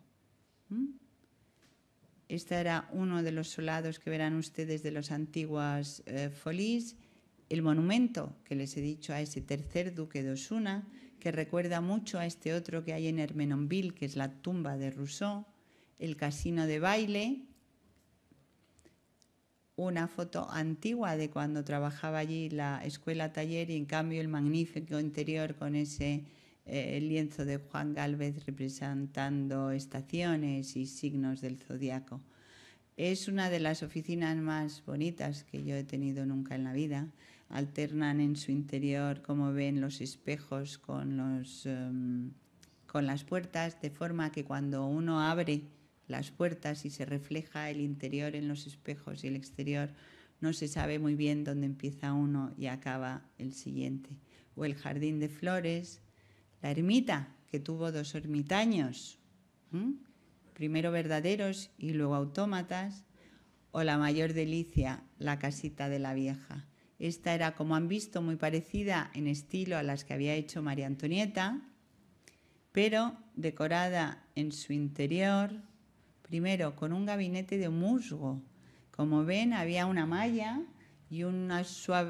Este era uno de los solados que verán ustedes de las antiguas eh, folies. El monumento que les he dicho a ese tercer duque de Osuna, que recuerda mucho a este otro que hay en Hermenonville, que es la tumba de Rousseau. El casino de baile, una foto antigua de cuando trabajaba allí la escuela taller y en cambio el magnífico interior con ese eh, el lienzo de Juan Gálvez representando estaciones y signos del zodiaco. Es una de las oficinas más bonitas que yo he tenido nunca en la vida. Alternan en su interior, como ven, los espejos con, em, con las puertas, de forma que cuando uno abre las puertas y se refleja el interior en los espejos y el exterior, no se sabe muy bien dónde empieza uno y acaba el siguiente. O el jardín de flores, la ermita, que tuvo dos ermitaños, primero verdaderos y luego autómatas, o la mayor delicia, la casita de la vieja. Esta era, como han visto, muy parecida en estilo a las que había hecho María Antonieta, pero decorada en su interior, primero con un gabinete de musgo. Como ven, había una malla y una,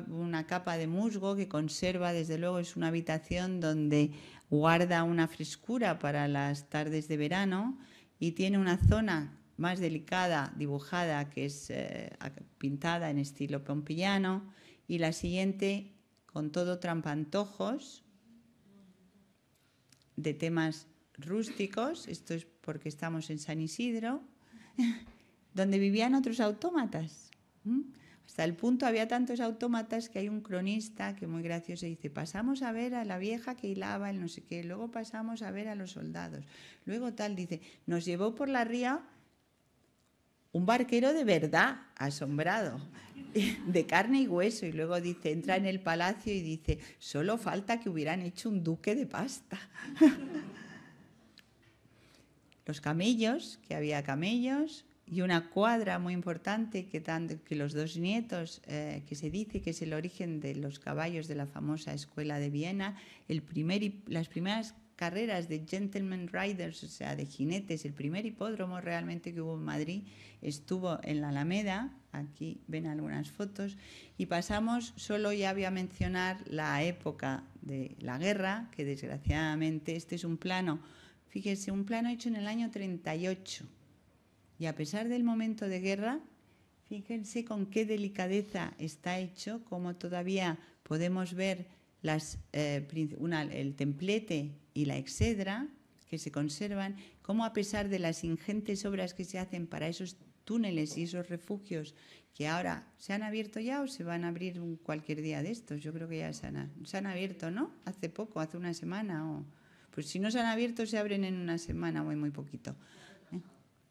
una capa de musgo que conserva, desde luego, es una habitación donde guarda una frescura para las tardes de verano y tiene una zona más delicada dibujada que es eh, pintada en estilo pompillano y la siguiente con todo trampantojos de temas rústicos, esto es porque estamos en San Isidro, donde vivían otros autómatas. Hasta el punto había tantos autómatas que hay un cronista que muy gracioso dice, pasamos a ver a la vieja que hilaba el no sé qué, luego pasamos a ver a los soldados, luego tal, dice, nos llevó por la ría un barquero de verdad, asombrado, de carne y hueso, y luego dice, entra en el palacio y dice, solo falta que hubieran hecho un duque de pasta. los camellos, que había camellos, y una cuadra muy importante que, tanto que los dos nietos, eh, que se dice que es el origen de los caballos de la famosa escuela de Viena, el primer, las primeras carreras de gentleman riders, o sea, de jinetes, el primer hipódromo realmente que hubo en Madrid estuvo en la Alameda, aquí ven algunas fotos, y pasamos, solo ya voy a mencionar la época de la guerra, que desgraciadamente este es un plano, fíjese, un plano hecho en el año 38 y a pesar del momento de guerra, fíjense con qué delicadeza está hecho, cómo todavía podemos ver las, eh, el templete y la exedra que se conservan, cómo a pesar de las ingentes obras que se hacen para esos túneles y esos refugios que ahora se han abierto ya o se van a abrir cualquier día de estos. Yo creo que ya se han, abierto, ¿no? Hace poco, hace una semana. O, pues si no se han abierto, se abren en una semana o en muy poquito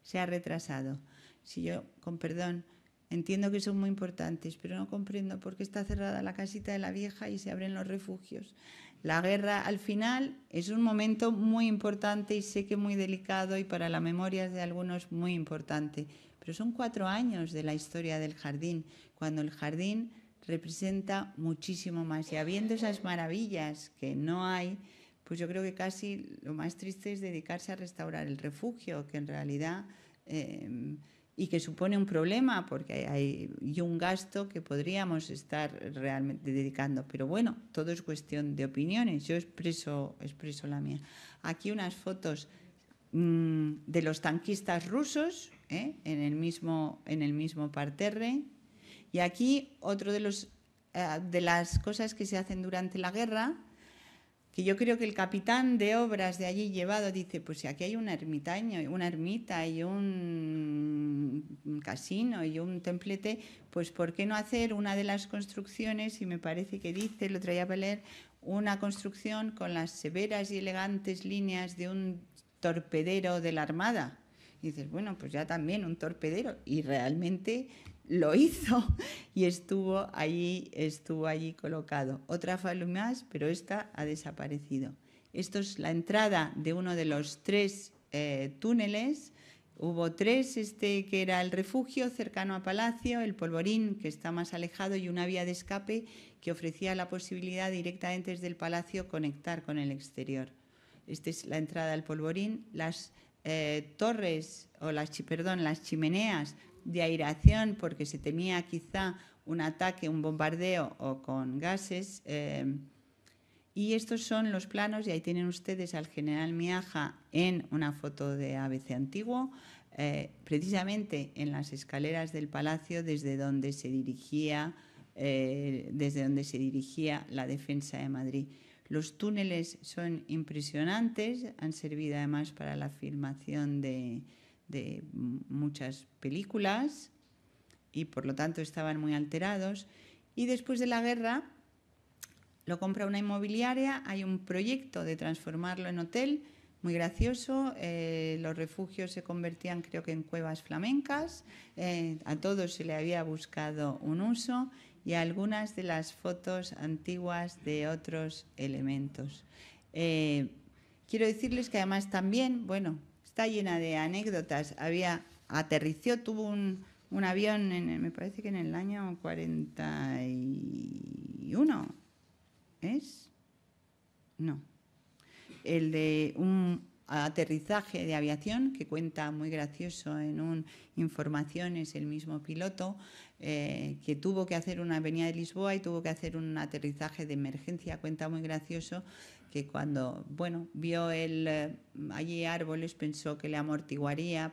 se ha retrasado. Si yo, con perdón, entiendo que son muy importantes, pero no comprendo por qué está cerrada la casita de la vieja y se abren los refugios. La guerra, al final, es un momento muy importante y sé que muy delicado y para la memoria de algunos muy importante, pero son cuatro años de la historia del jardín, cuando el jardín representa muchísimo más. Y habiendo esas maravillas que no hay, pues yo creo que casi lo más triste es dedicarse a restaurar el refugio, que en realidad... Eh, y que supone un problema porque hay, un gasto que podríamos estar realmente dedicando. Pero bueno, todo es cuestión de opiniones. Yo expreso, expreso la mía. Aquí unas fotos mm, de los tanquistas rusos ¿eh? en, el mismo, en el mismo parterre. Y aquí otro de, los, eh, de las cosas que se hacen durante la guerra, que yo creo que el capitán de obras de allí llevado dice, pues si aquí hay un ermitaño, una ermita y un casino y un templete, pues ¿por qué no hacer una de las construcciones? Y me parece que dice, lo traía a leer, una construcción con las severas y elegantes líneas de un torpedero de la Armada. Y dices, bueno, pues ya también un torpedero. Y realmente lo hizo y estuvo allí, estuvo allí colocado. Otra falumás pero esta ha desaparecido. Esto es la entrada de uno de los tres eh, túneles. Hubo tres, este que era el refugio cercano a Palacio, el polvorín que está más alejado y una vía de escape que ofrecía la posibilidad directamente desde el Palacio conectar con el exterior. Esta es la entrada al polvorín. Las eh, torres o las, perdón, las chimeneas de aeración porque se temía quizá un ataque, un bombardeo o con gases. Eh, y estos son los planos, y ahí tienen ustedes al general Miaja en una foto de ABC antiguo, eh, precisamente en las escaleras del palacio desde donde se dirigía, eh, desde donde se dirigía la defensa de Madrid. Los túneles son impresionantes, han servido además para la filmación de, de muchas películas y por lo tanto estaban muy alterados. Y después de la guerra lo compra una inmobiliaria, hay un proyecto de transformarlo en hotel muy gracioso, eh, los refugios se convertían creo que en cuevas flamencas, eh, a todos se le había buscado un uso y algunas de las fotos antiguas de otros elementos. Eh, quiero decirles que además también, bueno, está llena de anécdotas. Había, aterrició, tuvo un, avión, en, me parece que en el año 41, ¿es? No. El de un aterrizaje de aviación que cuenta muy gracioso en un información es el mismo piloto eh, que tuvo que hacer una avenida de Lisboa y tuvo que hacer un aterrizaje de emergencia cuenta muy gracioso que cuando, bueno, vio el, eh, allí árboles, pensó que le amortiguaría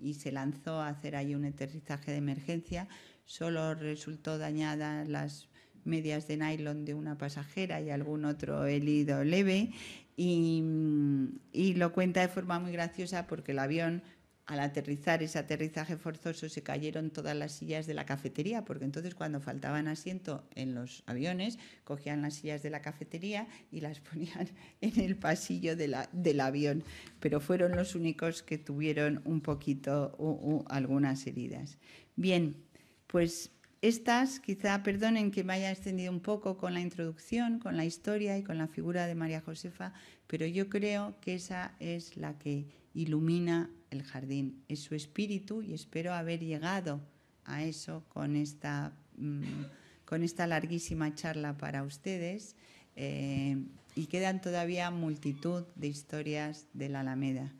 y, se lanzó a hacer allí un aterrizaje de emergencia. Solo resultó dañadas las medias de nylon de una pasajera y algún otro herido leve. y mm, lo cuenta de forma muy graciosa porque el avión al aterrizar ese aterrizaje forzoso se cayeron todas las sillas de la cafetería, porque entonces cuando faltaban asiento en los aviones, cogían las sillas de la cafetería y las ponían en el pasillo del avión, pero fueron los únicos que tuvieron un poquito o, algunas heridas. Bien, pues estas, quizá perdonen que me haya extendido un poco con la introducción, con la historia y con la figura de María Josefa, pero yo creo que esa es la que ilumina el jardín, es su espíritu y espero haber llegado a eso con esta, mm, larguísima charla para ustedes. Eh, y quedan todavía multitud de historias de la Alameda.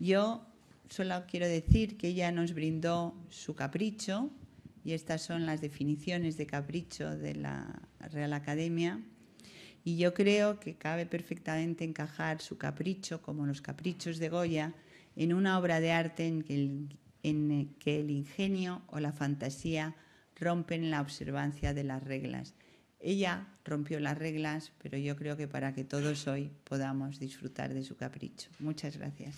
Yo solo quiero decir que ella nos brindó su capricho, y estas son las definiciones de capricho de la Real Academia, y yo creo que cabe perfectamente encajar su capricho, como los caprichos de Goya, en una obra de arte en que el, eh, que el ingenio o la fantasía rompen la observancia de las reglas. Ella rompió las reglas, pero yo creo que para que todos hoy podamos disfrutar de su capricho. Muchas gracias.